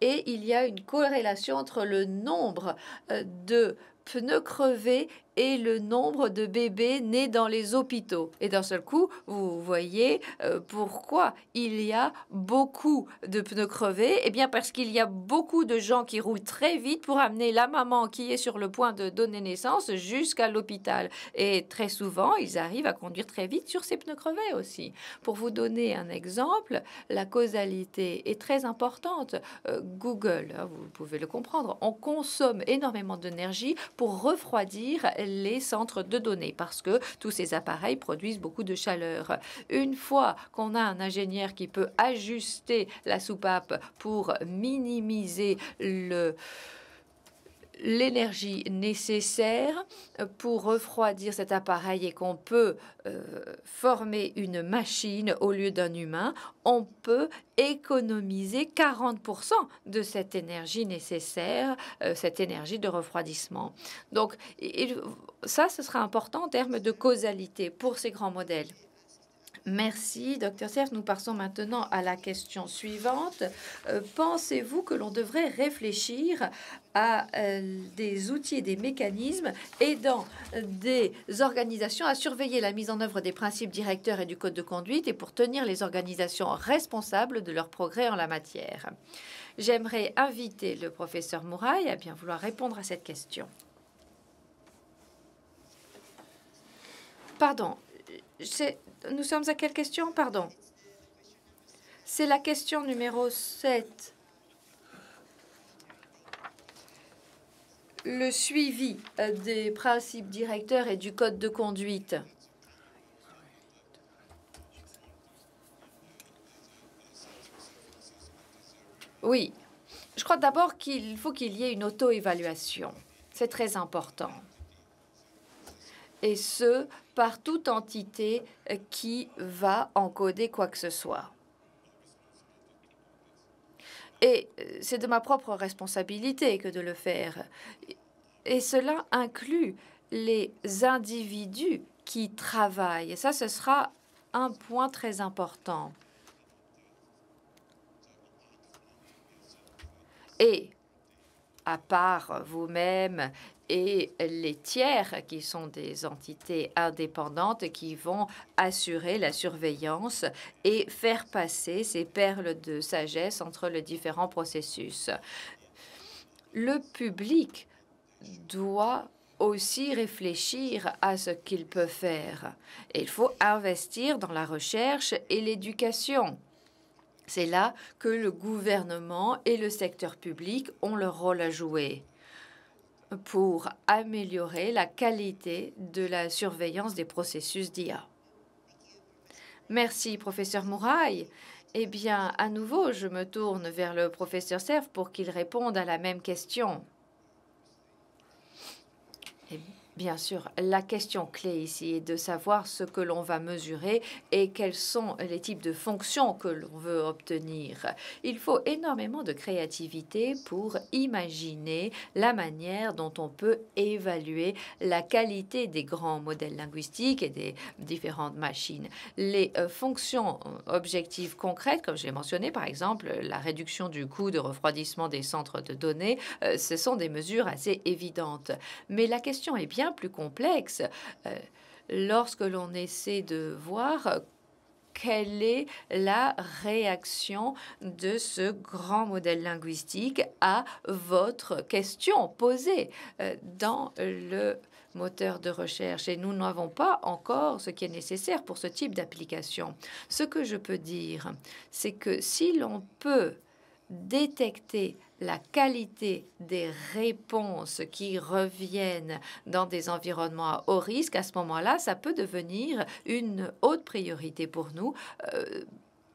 Et il y a une corrélation entre le nombre euh, de pneus crevés et le nombre de bébés nés dans les hôpitaux. Et d'un seul coup, vous voyez euh, pourquoi il y a beaucoup de pneus crevés. Eh bien, parce qu'il y a beaucoup de gens qui roulent très vite pour amener la maman qui est sur le point de donner naissance jusqu'à l'hôpital. Et très souvent, ils arrivent à conduire très vite sur ces pneus crevés aussi. Pour vous donner un exemple, la causalité est très importante. Euh, Google, hein, vous pouvez le comprendre, on consomme énormément d'énergie pour refroidir les centres de données parce que tous ces appareils produisent beaucoup de chaleur. Une fois qu'on a un ingénieur qui peut ajuster la soupape pour minimiser le l'énergie nécessaire pour refroidir cet appareil et qu'on peut euh, former une machine au lieu d'un humain, on peut économiser 40% de cette énergie nécessaire, euh, cette énergie de refroidissement. Donc ça, ce sera important en termes de causalité pour ces grands modèles. Merci, docteur Serf. Nous passons maintenant à la question suivante. Euh, pensez-vous que l'on devrait réfléchir à euh, des outils et des mécanismes aidant des organisations à surveiller la mise en œuvre des principes directeurs et du code de conduite et pour tenir les organisations responsables de leur progrès en la matière J'aimerais inviter le professeur Mouraille à bien vouloir répondre à cette question. Pardon, c'est nous sommes à quelle question Pardon. C'est la question numéro 7. Le suivi euh, des principes directeurs et du code de conduite. Oui, je crois d'abord qu'il faut qu'il y ait une auto-évaluation. C'est très important. Et ce, par toute entité euh, qui va encoder quoi que ce soit. Et euh, c'est de ma propre responsabilité que de le faire. Et cela inclut les individus qui travaillent. Et ça, ce sera un point très important. Et à part vous-même et les tiers qui sont des entités indépendantes qui vont assurer la surveillance et faire passer ces perles de sagesse entre les différents processus. Le public doit aussi réfléchir à ce qu'il peut faire. il faut investir dans la recherche et l'éducation. C'est là que le gouvernement et le secteur public ont leur rôle à jouer pour améliorer la qualité de la surveillance des processus d'IA. Merci, professeur Mouraille. Eh bien, à nouveau, je me tourne vers le professeur Serf pour qu'il réponde à la même question. Bien sûr, la question clé ici est de savoir ce que l'on va mesurer et quels sont les types de fonctions que l'on veut obtenir. Il faut énormément de créativité pour imaginer la manière dont on peut évaluer la qualité des grands modèles linguistiques et des différentes machines. Les euh, fonctions euh, objectives concrètes, comme je l'ai mentionné par exemple, la réduction du coût de refroidissement des centres de données, euh, ce sont des mesures assez évidentes. Mais la question est bien plus complexe euh, lorsque l'on essaie de voir quelle est la réaction de ce grand modèle linguistique à votre question posée euh, dans le moteur de recherche et nous n'avons pas encore ce qui est nécessaire pour ce type d'application. Ce que je peux dire, c'est que si l'on peut détecter la qualité des réponses qui reviennent dans des environnements à haut risque, à ce moment-là, ça peut devenir une haute priorité pour nous. Euh,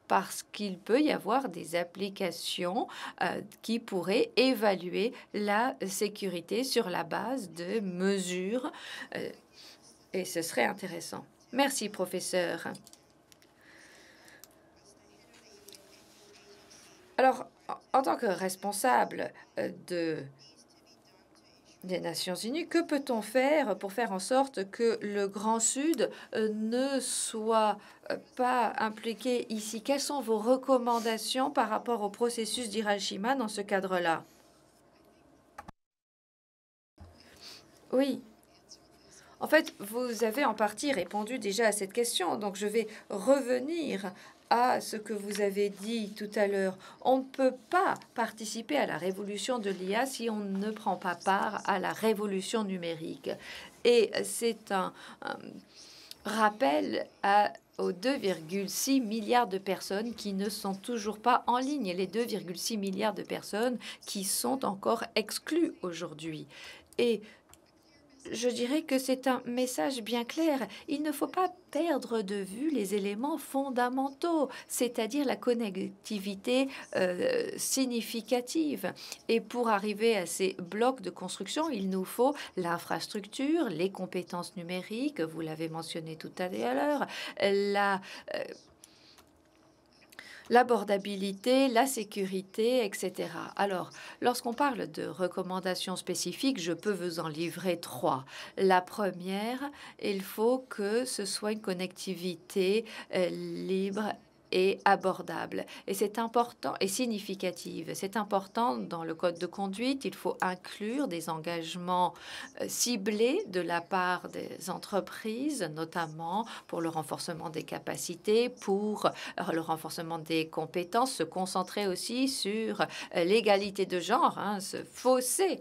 parce qu'il peut y avoir des applications euh, qui pourraient évaluer la sécurité sur la base de mesures. Euh, et ce serait intéressant. Merci, professeur. Alors, en tant que responsable euh, de, des Nations Unies, que peut-on faire pour faire en sorte que le Grand Sud euh, ne soit euh, pas impliqué ici Quelles sont vos recommandations par rapport au processus d'Hiroshima dans ce cadre-là Oui. En fait, vous avez en partie répondu déjà à cette question, donc je vais revenir à ce que vous avez dit tout à l'heure. On ne peut pas participer à la révolution de l'IA si on ne prend pas part à la révolution numérique. Et c'est un, rappel à aux 2,6 milliards de personnes qui ne sont toujours pas en ligne, les 2,6 milliards de personnes qui sont encore exclues aujourd'hui. Et je dirais que c'est un message bien clair. Il ne faut pas perdre de vue les éléments fondamentaux, c'est-à-dire la connectivité euh, significative. Et pour arriver à ces blocs de construction, il nous faut l'infrastructure, les compétences numériques, vous l'avez mentionné tout à l'heure, la... Euh, l'abordabilité, la sécurité, etc. Alors, lorsqu'on parle de recommandations spécifiques, je peux vous en livrer trois. La première, il faut que ce soit une connectivité euh, libre et abordable. Et c'est important et significative. C'est important dans le code de conduite. Il faut inclure des engagements euh, ciblés de la part des entreprises, notamment pour le renforcement des capacités, pour euh, le renforcement des compétences, se concentrer aussi sur euh, l'égalité de genre, hein, ce fossé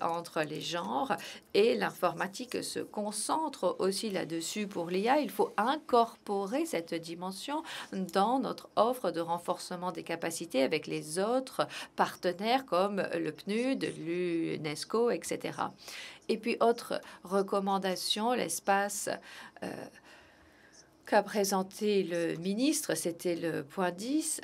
entre les genres. Et l'informatique se concentre aussi là-dessus pour l'IA. Il faut incorporer cette dimension dans notre offre de renforcement des capacités avec les autres partenaires comme le PNUD, l'UNESCO, etc. Et puis, autre recommandation, l'espace euh, qu'a présenté le ministre, c'était le point 10,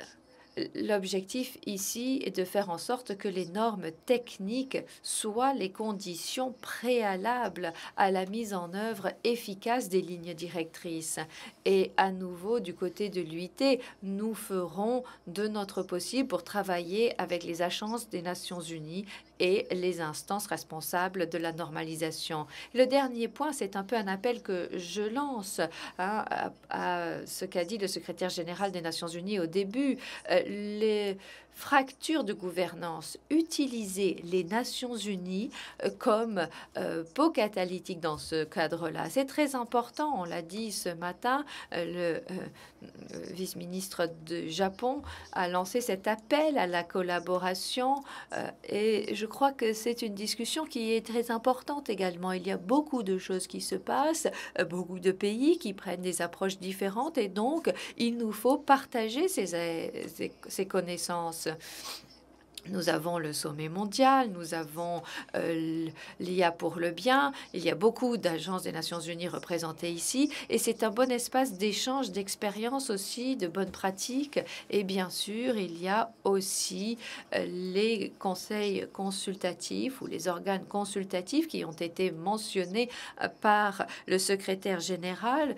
L'objectif ici est de faire en sorte que les normes techniques soient les conditions préalables à la mise en œuvre efficace des lignes directrices. Et à nouveau, du côté de l'UIT, nous ferons de notre possible pour travailler avec les agences des Nations Unies et les instances responsables de la normalisation. Le dernier point, c'est un peu un appel que je lance hein, à, ce qu'a dit le secrétaire général des Nations Unies au début. Euh, les fracture de gouvernance, utiliser les Nations Unies euh, comme euh, pot catalytique dans ce cadre-là. C'est très important, on l'a dit ce matin, euh, le vice-ministre de Japon a lancé cet appel à la collaboration et je crois que c'est une discussion qui est très importante également. Il y a beaucoup de choses qui se passent, beaucoup de pays qui prennent des approches différentes et donc il nous faut partager ces connaissances Yeah. Nous avons le sommet mondial, nous avons euh, l'IA pour le bien, il y a beaucoup d'agences des Nations Unies représentées ici, et c'est un bon espace d'échange d'expériences aussi, de bonnes pratiques, et bien sûr, il y a aussi euh, les conseils consultatifs ou les organes consultatifs qui ont été mentionnés euh, par le secrétaire général.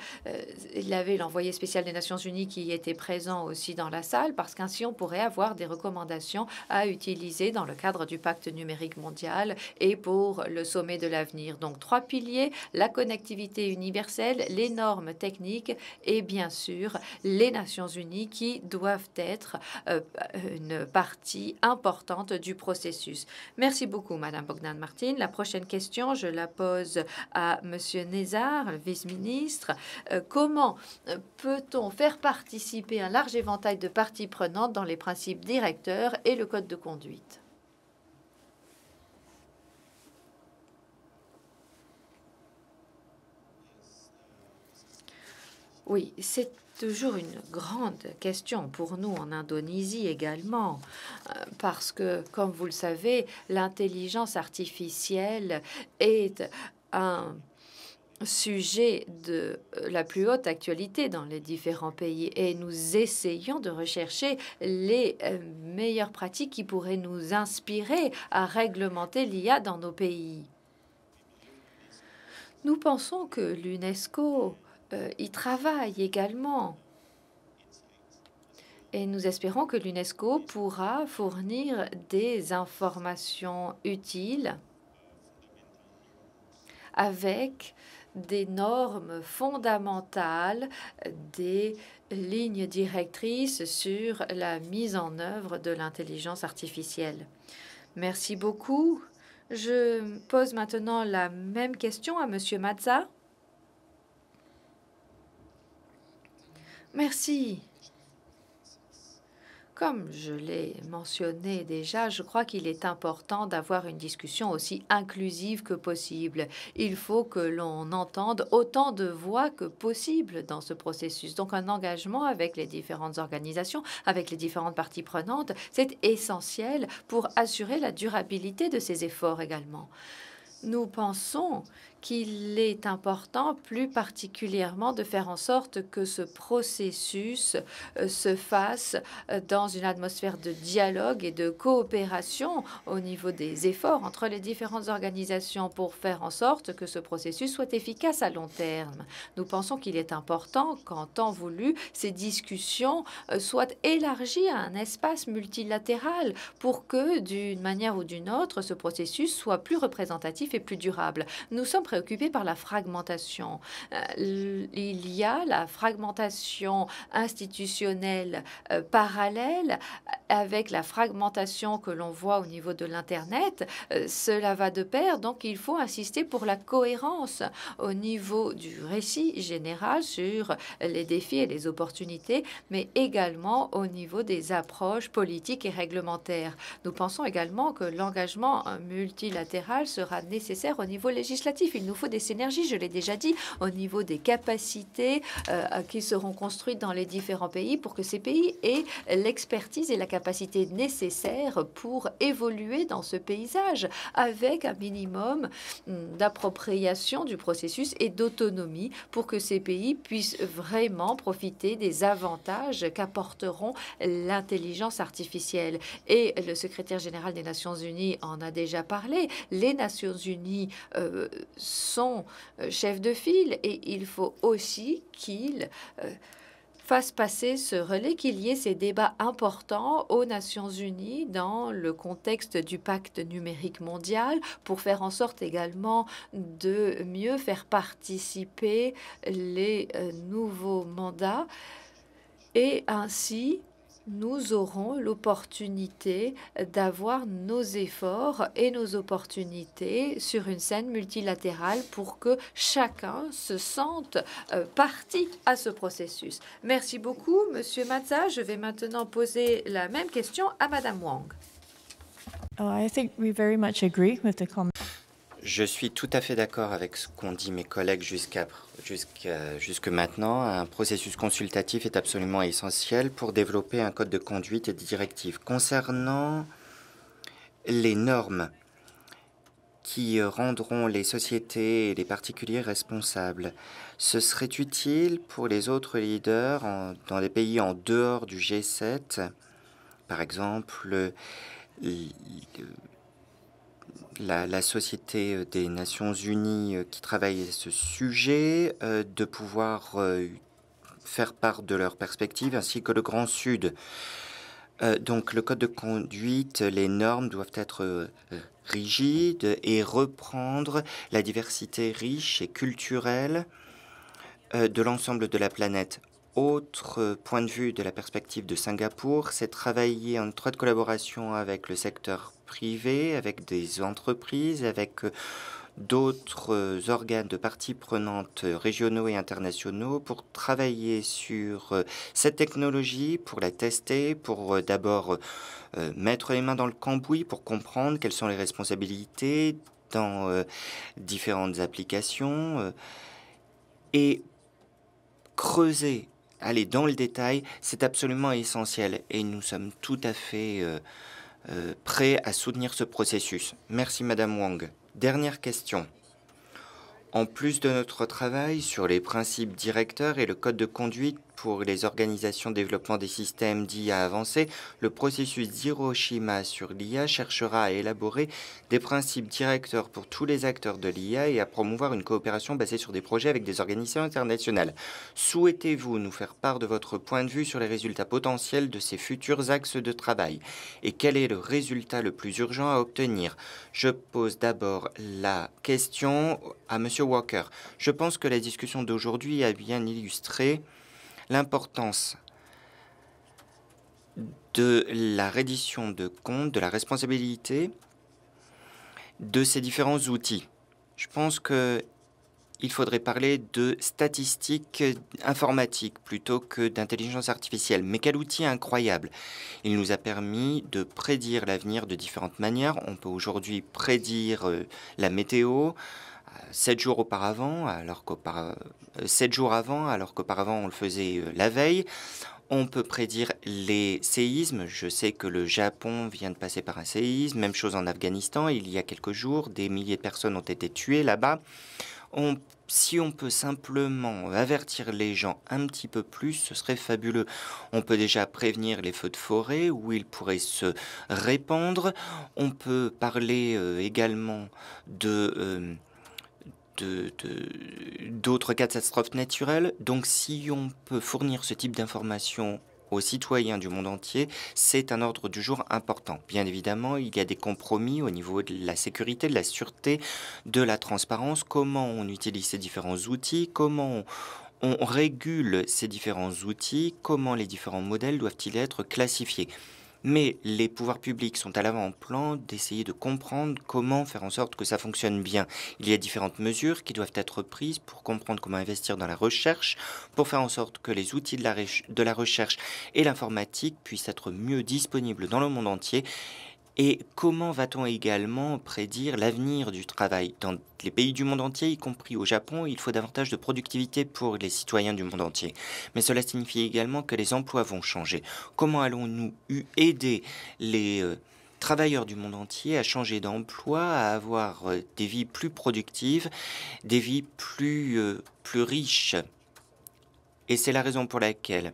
Il il avait l'envoyé spécial des Nations Unies qui était présent aussi dans la salle, parce qu'ainsi on pourrait avoir des recommandations à utiliser dans le cadre du pacte numérique mondial et pour le sommet de l'avenir. Donc trois piliers, la connectivité universelle, les normes techniques et bien sûr les Nations Unies qui doivent être euh, une partie importante du processus. Merci beaucoup, Madame Bogdan-Martin. La prochaine question, je la pose à Monsieur Nézard, vice-ministre. Euh, comment euh, peut-on faire participer un large éventail de parties prenantes dans les principes directeurs et le code de oui, c'est toujours une grande question pour nous en Indonésie également, euh, parce que, comme vous le savez, l'intelligence artificielle est un sujet de euh, la plus haute actualité dans les différents pays et nous essayons de rechercher les euh, meilleures pratiques qui pourraient nous inspirer à réglementer l'IA dans nos pays. Nous pensons que l'UNESCO euh, y travaille également. Et nous espérons que l'UNESCO pourra fournir des informations utiles avec des normes fondamentales, des lignes directrices sur la mise en œuvre de l'intelligence artificielle. Merci beaucoup. Je pose maintenant la même question à Monsieur Matza. Merci. Comme je l'ai mentionné déjà, je crois qu'il est important d'avoir une discussion aussi inclusive que possible. Il faut que l'on entende autant de voix que possible dans ce processus. Donc un engagement avec les différentes organisations, avec les différentes parties prenantes, c'est essentiel pour assurer la durabilité de ces efforts également. Nous pensons qu'il est important plus particulièrement de faire en sorte que ce processus euh, se fasse euh, dans une atmosphère de dialogue et de coopération au niveau des efforts entre les différentes organisations pour faire en sorte que ce processus soit efficace à long terme. Nous pensons qu'il est important qu'en temps voulu, ces discussions euh, soient élargies à un espace multilatéral pour que d'une manière ou d'une autre, ce processus soit plus représentatif et plus durable. Nous sommes préoccupé par la fragmentation. Euh, il y a la fragmentation institutionnelle euh, parallèle euh, avec la fragmentation que l'on voit au niveau de l'Internet. cela va de pair, donc il faut insister pour la cohérence au niveau du récit général sur les défis et les opportunités, mais également au niveau des approches politiques et réglementaires. Nous pensons également que l'engagement multilatéral sera nécessaire au niveau législatif il nous faut des synergies, je l'ai déjà dit, au niveau des capacités euh, qui seront construites dans les différents pays pour que ces pays aient l'expertise et la capacité nécessaire pour évoluer dans ce paysage avec un minimum hum, d'appropriation du processus et d'autonomie pour que ces pays puissent vraiment profiter des avantages qu'apporteront l'intelligence artificielle. Et le secrétaire général des Nations Unies en a déjà parlé. Les Nations Unies euh, son euh, chef de file et il faut aussi qu'il euh, fasse passer ce relais, qu'il y ait ces débats importants aux Nations Unies dans le contexte du pacte numérique mondial pour faire en sorte également de mieux faire participer les euh, nouveaux mandats et ainsi nous aurons l'opportunité d'avoir nos efforts et nos opportunités sur une scène multilatérale pour que chacun se sente euh, parti à ce processus. Merci beaucoup, Monsieur Matza. Je vais maintenant poser la même question à Madame Wang. Oh, je suis tout à fait d'accord avec ce qu'ont dit mes collègues jusqu'à jusque maintenant. Un processus consultatif est absolument essentiel pour développer un code de conduite et de directive. Concernant les normes qui rendront les sociétés et les particuliers responsables, ce serait utile pour les autres leaders dans les pays en dehors du G7, par exemple la, Société euh, des Nations Unies euh, qui travaille à ce sujet, euh, de pouvoir faire part de leur perspective, ainsi que le Grand Sud. donc le code de conduite, les normes doivent être rigides et reprendre la diversité riche et culturelle de l'ensemble de la planète. Autre point de vue de la perspective de Singapour, c'est travailler en étroite collaboration avec le secteur privé, avec des entreprises, avec euh, d'autres euh, organes de parties prenantes euh, régionaux et internationaux pour travailler sur cette technologie, pour la tester, pour d'abord mettre les mains dans le cambouis pour comprendre quelles sont les responsabilités dans différentes applications et creuser, aller dans le détail, c'est absolument essentiel et nous sommes tout à fait euh, prêts à soutenir ce processus. Merci Madame Wang. Dernière question. En plus de notre travail sur les principes directeurs et le code de conduite pour les organisations développement des systèmes d'IA avancés, le processus d'Hiroshima sur l'IA cherchera à élaborer des principes directeurs pour tous les acteurs de l'IA et à promouvoir une coopération basée sur des projets avec des organisations internationales. Souhaitez-vous nous faire part de votre point de vue sur les résultats potentiels de ces futurs axes de travail Et quel est le résultat le plus urgent à obtenir Je pose d'abord la question à M. Walker. Je pense que la discussion d'aujourd'hui a bien illustré l'importance de la reddition de comptes, de la responsabilité de ces différents outils. Je pense que il faudrait parler de statistiques informatiques plutôt que d'intelligence artificielle. Mais quel outil incroyable Il nous a permis de prédire l'avenir de différentes manières. On peut aujourd'hui prédire euh, la météo. Euh, sept jours auparavant, alors qu'auparavant 7 euh, jours avant, alors qu'auparavant on le faisait euh, la veille. On peut prédire les séismes. Je sais que le Japon vient de passer par un séisme. Même chose en Afghanistan. Il y a quelques jours, des milliers de personnes ont été tuées là-bas. si on peut simplement avertir les gens un petit peu plus, ce serait fabuleux. On peut déjà prévenir les feux de forêt où ils pourraient se répandre. On peut parler euh, également de d'autres catastrophes naturelles. Donc si on peut fournir ce type d'informations aux citoyens du monde entier, c'est un ordre du jour important. Bien évidemment, il y a des compromis au niveau de la sécurité, de la sûreté, de la transparence, comment on utilise ces différents outils, comment on régule ces différents outils, comment les différents modèles doivent-ils être classifiés. Mais les pouvoirs publics sont à l'avant-plan d'essayer de comprendre comment faire en sorte que ça fonctionne bien. Il y a différentes mesures qui doivent être prises pour comprendre comment investir dans la recherche, pour faire en sorte que les outils de la, recherche et l'informatique puissent être mieux disponibles dans le monde entier et comment va-t-on également prédire l'avenir du travail Dans les pays du monde entier, y compris au Japon, il faut davantage de productivité pour les citoyens du monde entier. Mais cela signifie également que les emplois vont changer. Comment allons-nous aider les euh, travailleurs du monde entier à changer d'emploi, à avoir euh, des vies plus productives, des vies plus, euh, plus riches Et c'est la raison pour laquelle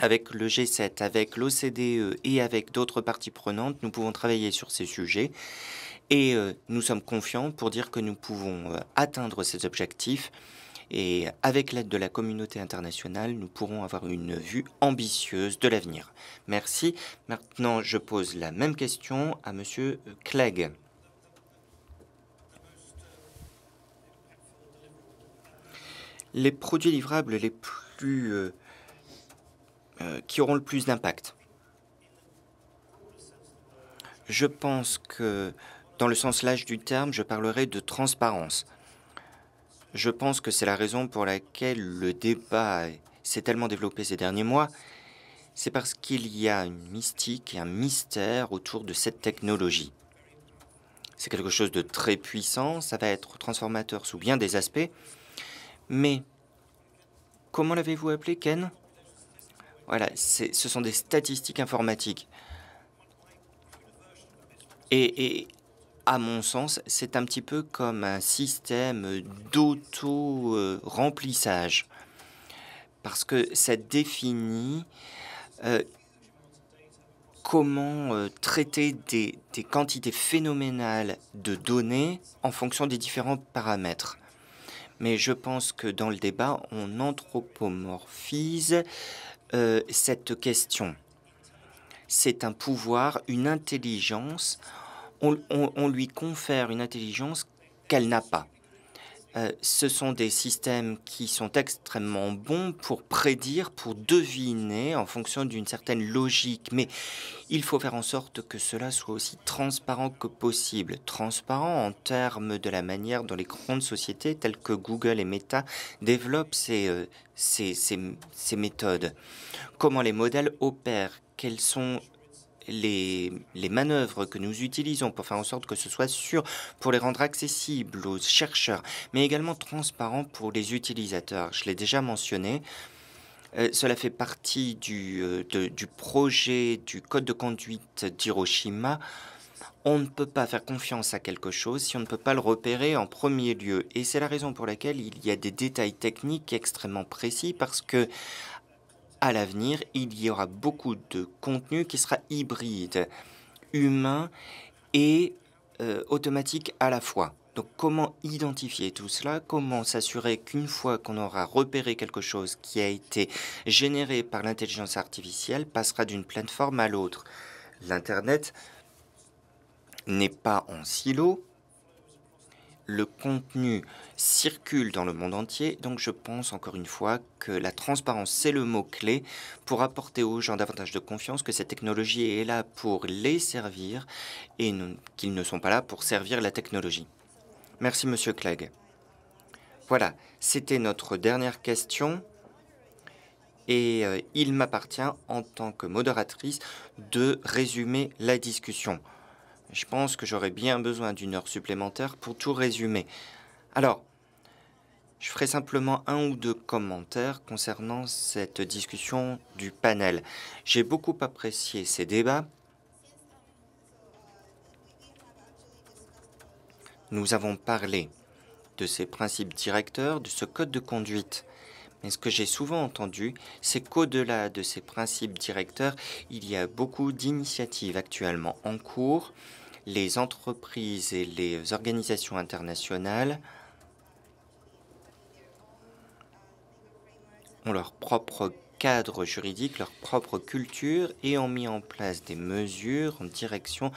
avec le G7, avec l'OCDE et avec d'autres parties prenantes, nous pouvons travailler sur ces sujets et euh, nous sommes confiants pour dire que nous pouvons euh, atteindre ces objectifs et avec l'aide de la communauté internationale, nous pourrons avoir une vue ambitieuse de l'avenir. Merci. Maintenant, je pose la même question à Monsieur euh, Clegg. Les produits livrables les plus euh, qui auront le plus d'impact. Je pense que, dans le sens large du terme, je parlerai de transparence. Je pense que c'est la raison pour laquelle le débat s'est tellement développé ces derniers mois. C'est parce qu'il y a une mystique et un mystère autour de cette technologie. C'est quelque chose de très puissant, ça va être transformateur sous bien des aspects. Mais comment l'avez-vous appelé, Ken voilà, ce sont des statistiques informatiques. Et, à mon sens, c'est un petit peu comme un système d'auto-remplissage. Parce que ça définit euh, comment euh, traiter des, des, quantités phénoménales de données en fonction des différents paramètres. Mais je pense que dans le débat, on anthropomorphise euh, cette question. C'est un pouvoir, une intelligence. on lui confère une intelligence qu'elle n'a pas. Euh, ce sont des systèmes qui sont extrêmement bons pour prédire, pour deviner en fonction d'une certaine logique. Mais il faut faire en sorte que cela soit aussi transparent que possible. Transparent en termes de la manière dont les grandes sociétés telles que Google et Meta développent ces, euh, méthodes. Comment les modèles opèrent quels sont les, manœuvres que nous utilisons pour faire en sorte que ce soit sûr, pour les rendre accessibles aux chercheurs, mais également transparents pour les utilisateurs. Je l'ai déjà mentionné. Euh, cela fait partie du, euh, du, projet du code de conduite d'Hiroshima. On ne peut pas faire confiance à quelque chose si on ne peut pas le repérer en premier lieu. Et c'est la raison pour laquelle il y a des détails techniques extrêmement précis parce que à l'avenir, il y aura beaucoup de contenu qui sera hybride, humain et euh, automatique à la fois. Donc comment identifier tout cela Comment s'assurer qu'une fois qu'on aura repéré quelque chose qui a été généré par l'intelligence artificielle passera d'une plateforme à l'autre L'Internet n'est pas en silo, le contenu circule dans le monde entier. Donc je pense encore une fois que la transparence, c'est le mot-clé pour apporter aux gens davantage de confiance que cette technologie est là pour les servir et qu'ils ne sont pas là pour servir la technologie. Merci, Monsieur Clegg. Voilà, c'était notre dernière question. Et euh, il m'appartient, en tant que modératrice, de résumer la discussion. Je pense que j'aurais bien besoin d'une heure supplémentaire pour tout résumer. Alors, je ferai simplement un ou deux commentaires concernant cette discussion du panel. J'ai beaucoup apprécié ces débats. Nous avons parlé de ces principes directeurs, de ce code de conduite. Mais ce que j'ai souvent entendu, c'est qu'au-delà de ces principes directeurs, il y a beaucoup d'initiatives actuellement en cours les entreprises et les organisations internationales ont leur propre cadre juridique, leur propre culture et ont mis en place des mesures en direction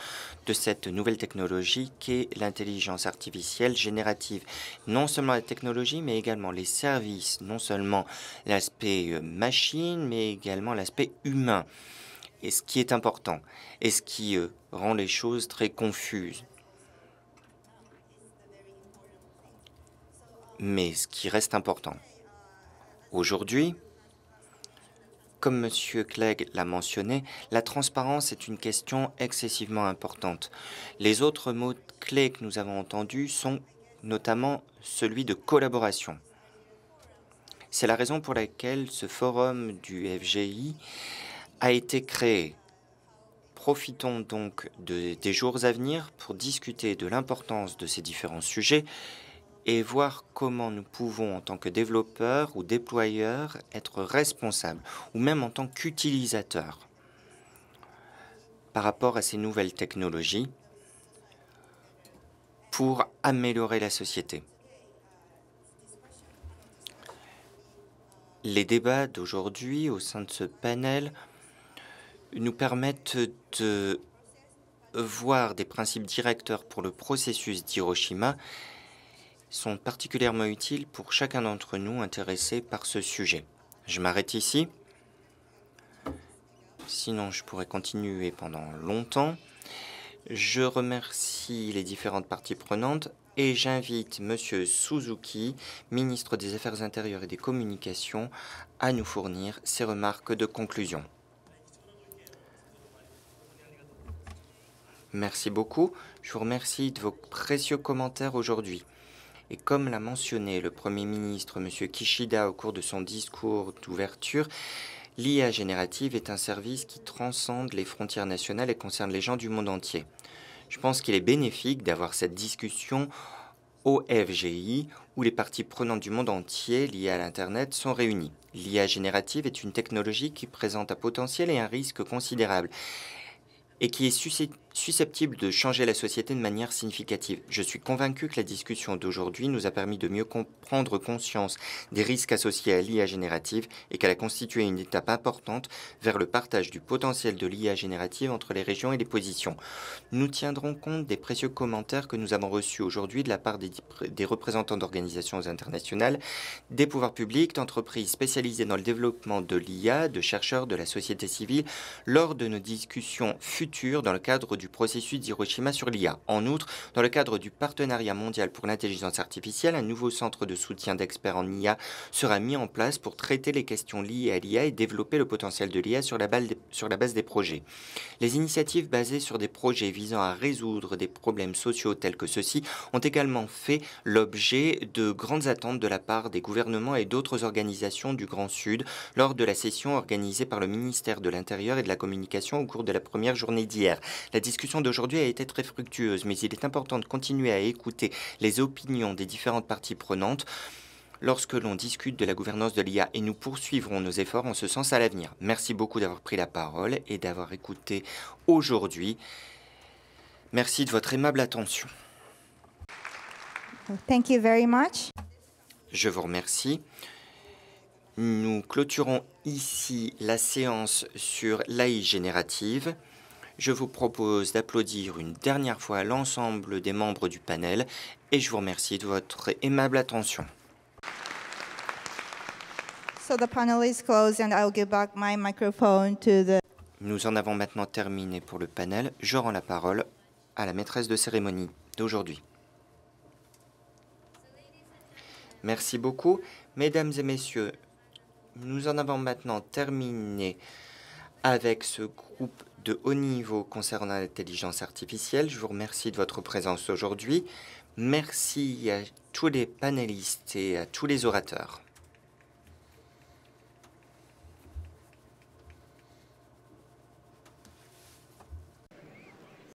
de cette nouvelle technologie qu'est l'intelligence artificielle générative. Non seulement la technologie, mais également les services, non seulement l'aspect euh, machine, mais également l'aspect humain et ce qui est important, et ce qui euh, rend les choses très confuses. Mais ce qui reste important. Aujourd'hui, comme M. Clegg l'a mentionné, la transparence est une question excessivement importante. Les autres mots clés que nous avons entendus sont notamment celui de collaboration. C'est la raison pour laquelle ce forum du FGI a été créé. Profitons donc des jours à venir pour discuter de l'importance de ces différents sujets et voir comment nous pouvons, en tant que développeurs ou déployeurs, être responsables, ou même en tant qu'utilisateurs, par rapport à ces nouvelles technologies, pour améliorer la société. Les débats d'aujourd'hui au sein de ce panel nous permettent de voir des principes directeurs pour le processus d'Hiroshima sont particulièrement utiles pour chacun d'entre nous intéressés par ce sujet. Je m'arrête ici, sinon je pourrais continuer pendant longtemps. Je remercie les différentes parties prenantes et j'invite M. Suzuki, ministre des Affaires intérieures et des Communications, à nous fournir ses remarques de conclusion. Merci beaucoup, je vous remercie de vos précieux commentaires aujourd'hui. Et comme l'a mentionné le Premier ministre M. Kishida au cours de son discours d'ouverture, l'IA générative est un service qui transcende les frontières nationales et concerne les gens du monde entier. Je pense qu'il est bénéfique d'avoir cette discussion au FGI où les parties prenantes du monde entier liées à l'Internet sont réunies. L'IA générative est une technologie qui présente un potentiel et un risque considérable et qui est susceptible susceptibles de changer la société de manière significative. Je suis convaincu que la discussion d'aujourd'hui nous a permis de mieux prendre conscience des risques associés à l'IA générative et qu'elle a constitué une étape importante vers le partage du potentiel de l'IA générative entre les régions et les positions. Nous tiendrons compte des précieux commentaires que nous avons reçus aujourd'hui de la part des, des représentants d'organisations internationales, des pouvoirs publics, d'entreprises spécialisées dans le développement de l'IA, de chercheurs, de la société civile, lors de nos discussions futures dans le cadre du du processus d'Hiroshima sur l'IA. En outre, dans le cadre du partenariat mondial pour l'intelligence artificielle, un nouveau centre de soutien d'experts en IA sera mis en place pour traiter les questions liées à l'IA et développer le potentiel de l'IA sur, sur la base des projets. Les initiatives basées sur des projets visant à résoudre des problèmes sociaux tels que ceux-ci ont également fait l'objet de grandes attentes de la part des gouvernements et d'autres organisations du Grand Sud lors de la session organisée par le ministère de l'Intérieur et de la Communication au cours de la première journée d'hier. La discussion d'aujourd'hui a été très fructueuse, mais il est important de continuer à écouter les opinions des différentes parties prenantes lorsque l'on discute de la gouvernance de l'IA et nous poursuivrons nos efforts en ce sens à l'avenir. Merci beaucoup d'avoir pris la parole et d'avoir écouté aujourd'hui. Merci de votre aimable attention. Thank you very much. Je vous remercie. Nous clôturons ici la séance sur l'AI générative je vous propose d'applaudir une dernière fois l'ensemble des membres du panel et je vous remercie de votre aimable attention. Nous en avons maintenant terminé pour le panel. Je rends la parole à la maîtresse de cérémonie d'aujourd'hui. Merci beaucoup. Mesdames et messieurs, nous en avons maintenant terminé avec ce groupe de haut niveau concernant l'intelligence artificielle. Je vous remercie de votre présence aujourd'hui. Merci à tous les panélistes et à tous les orateurs.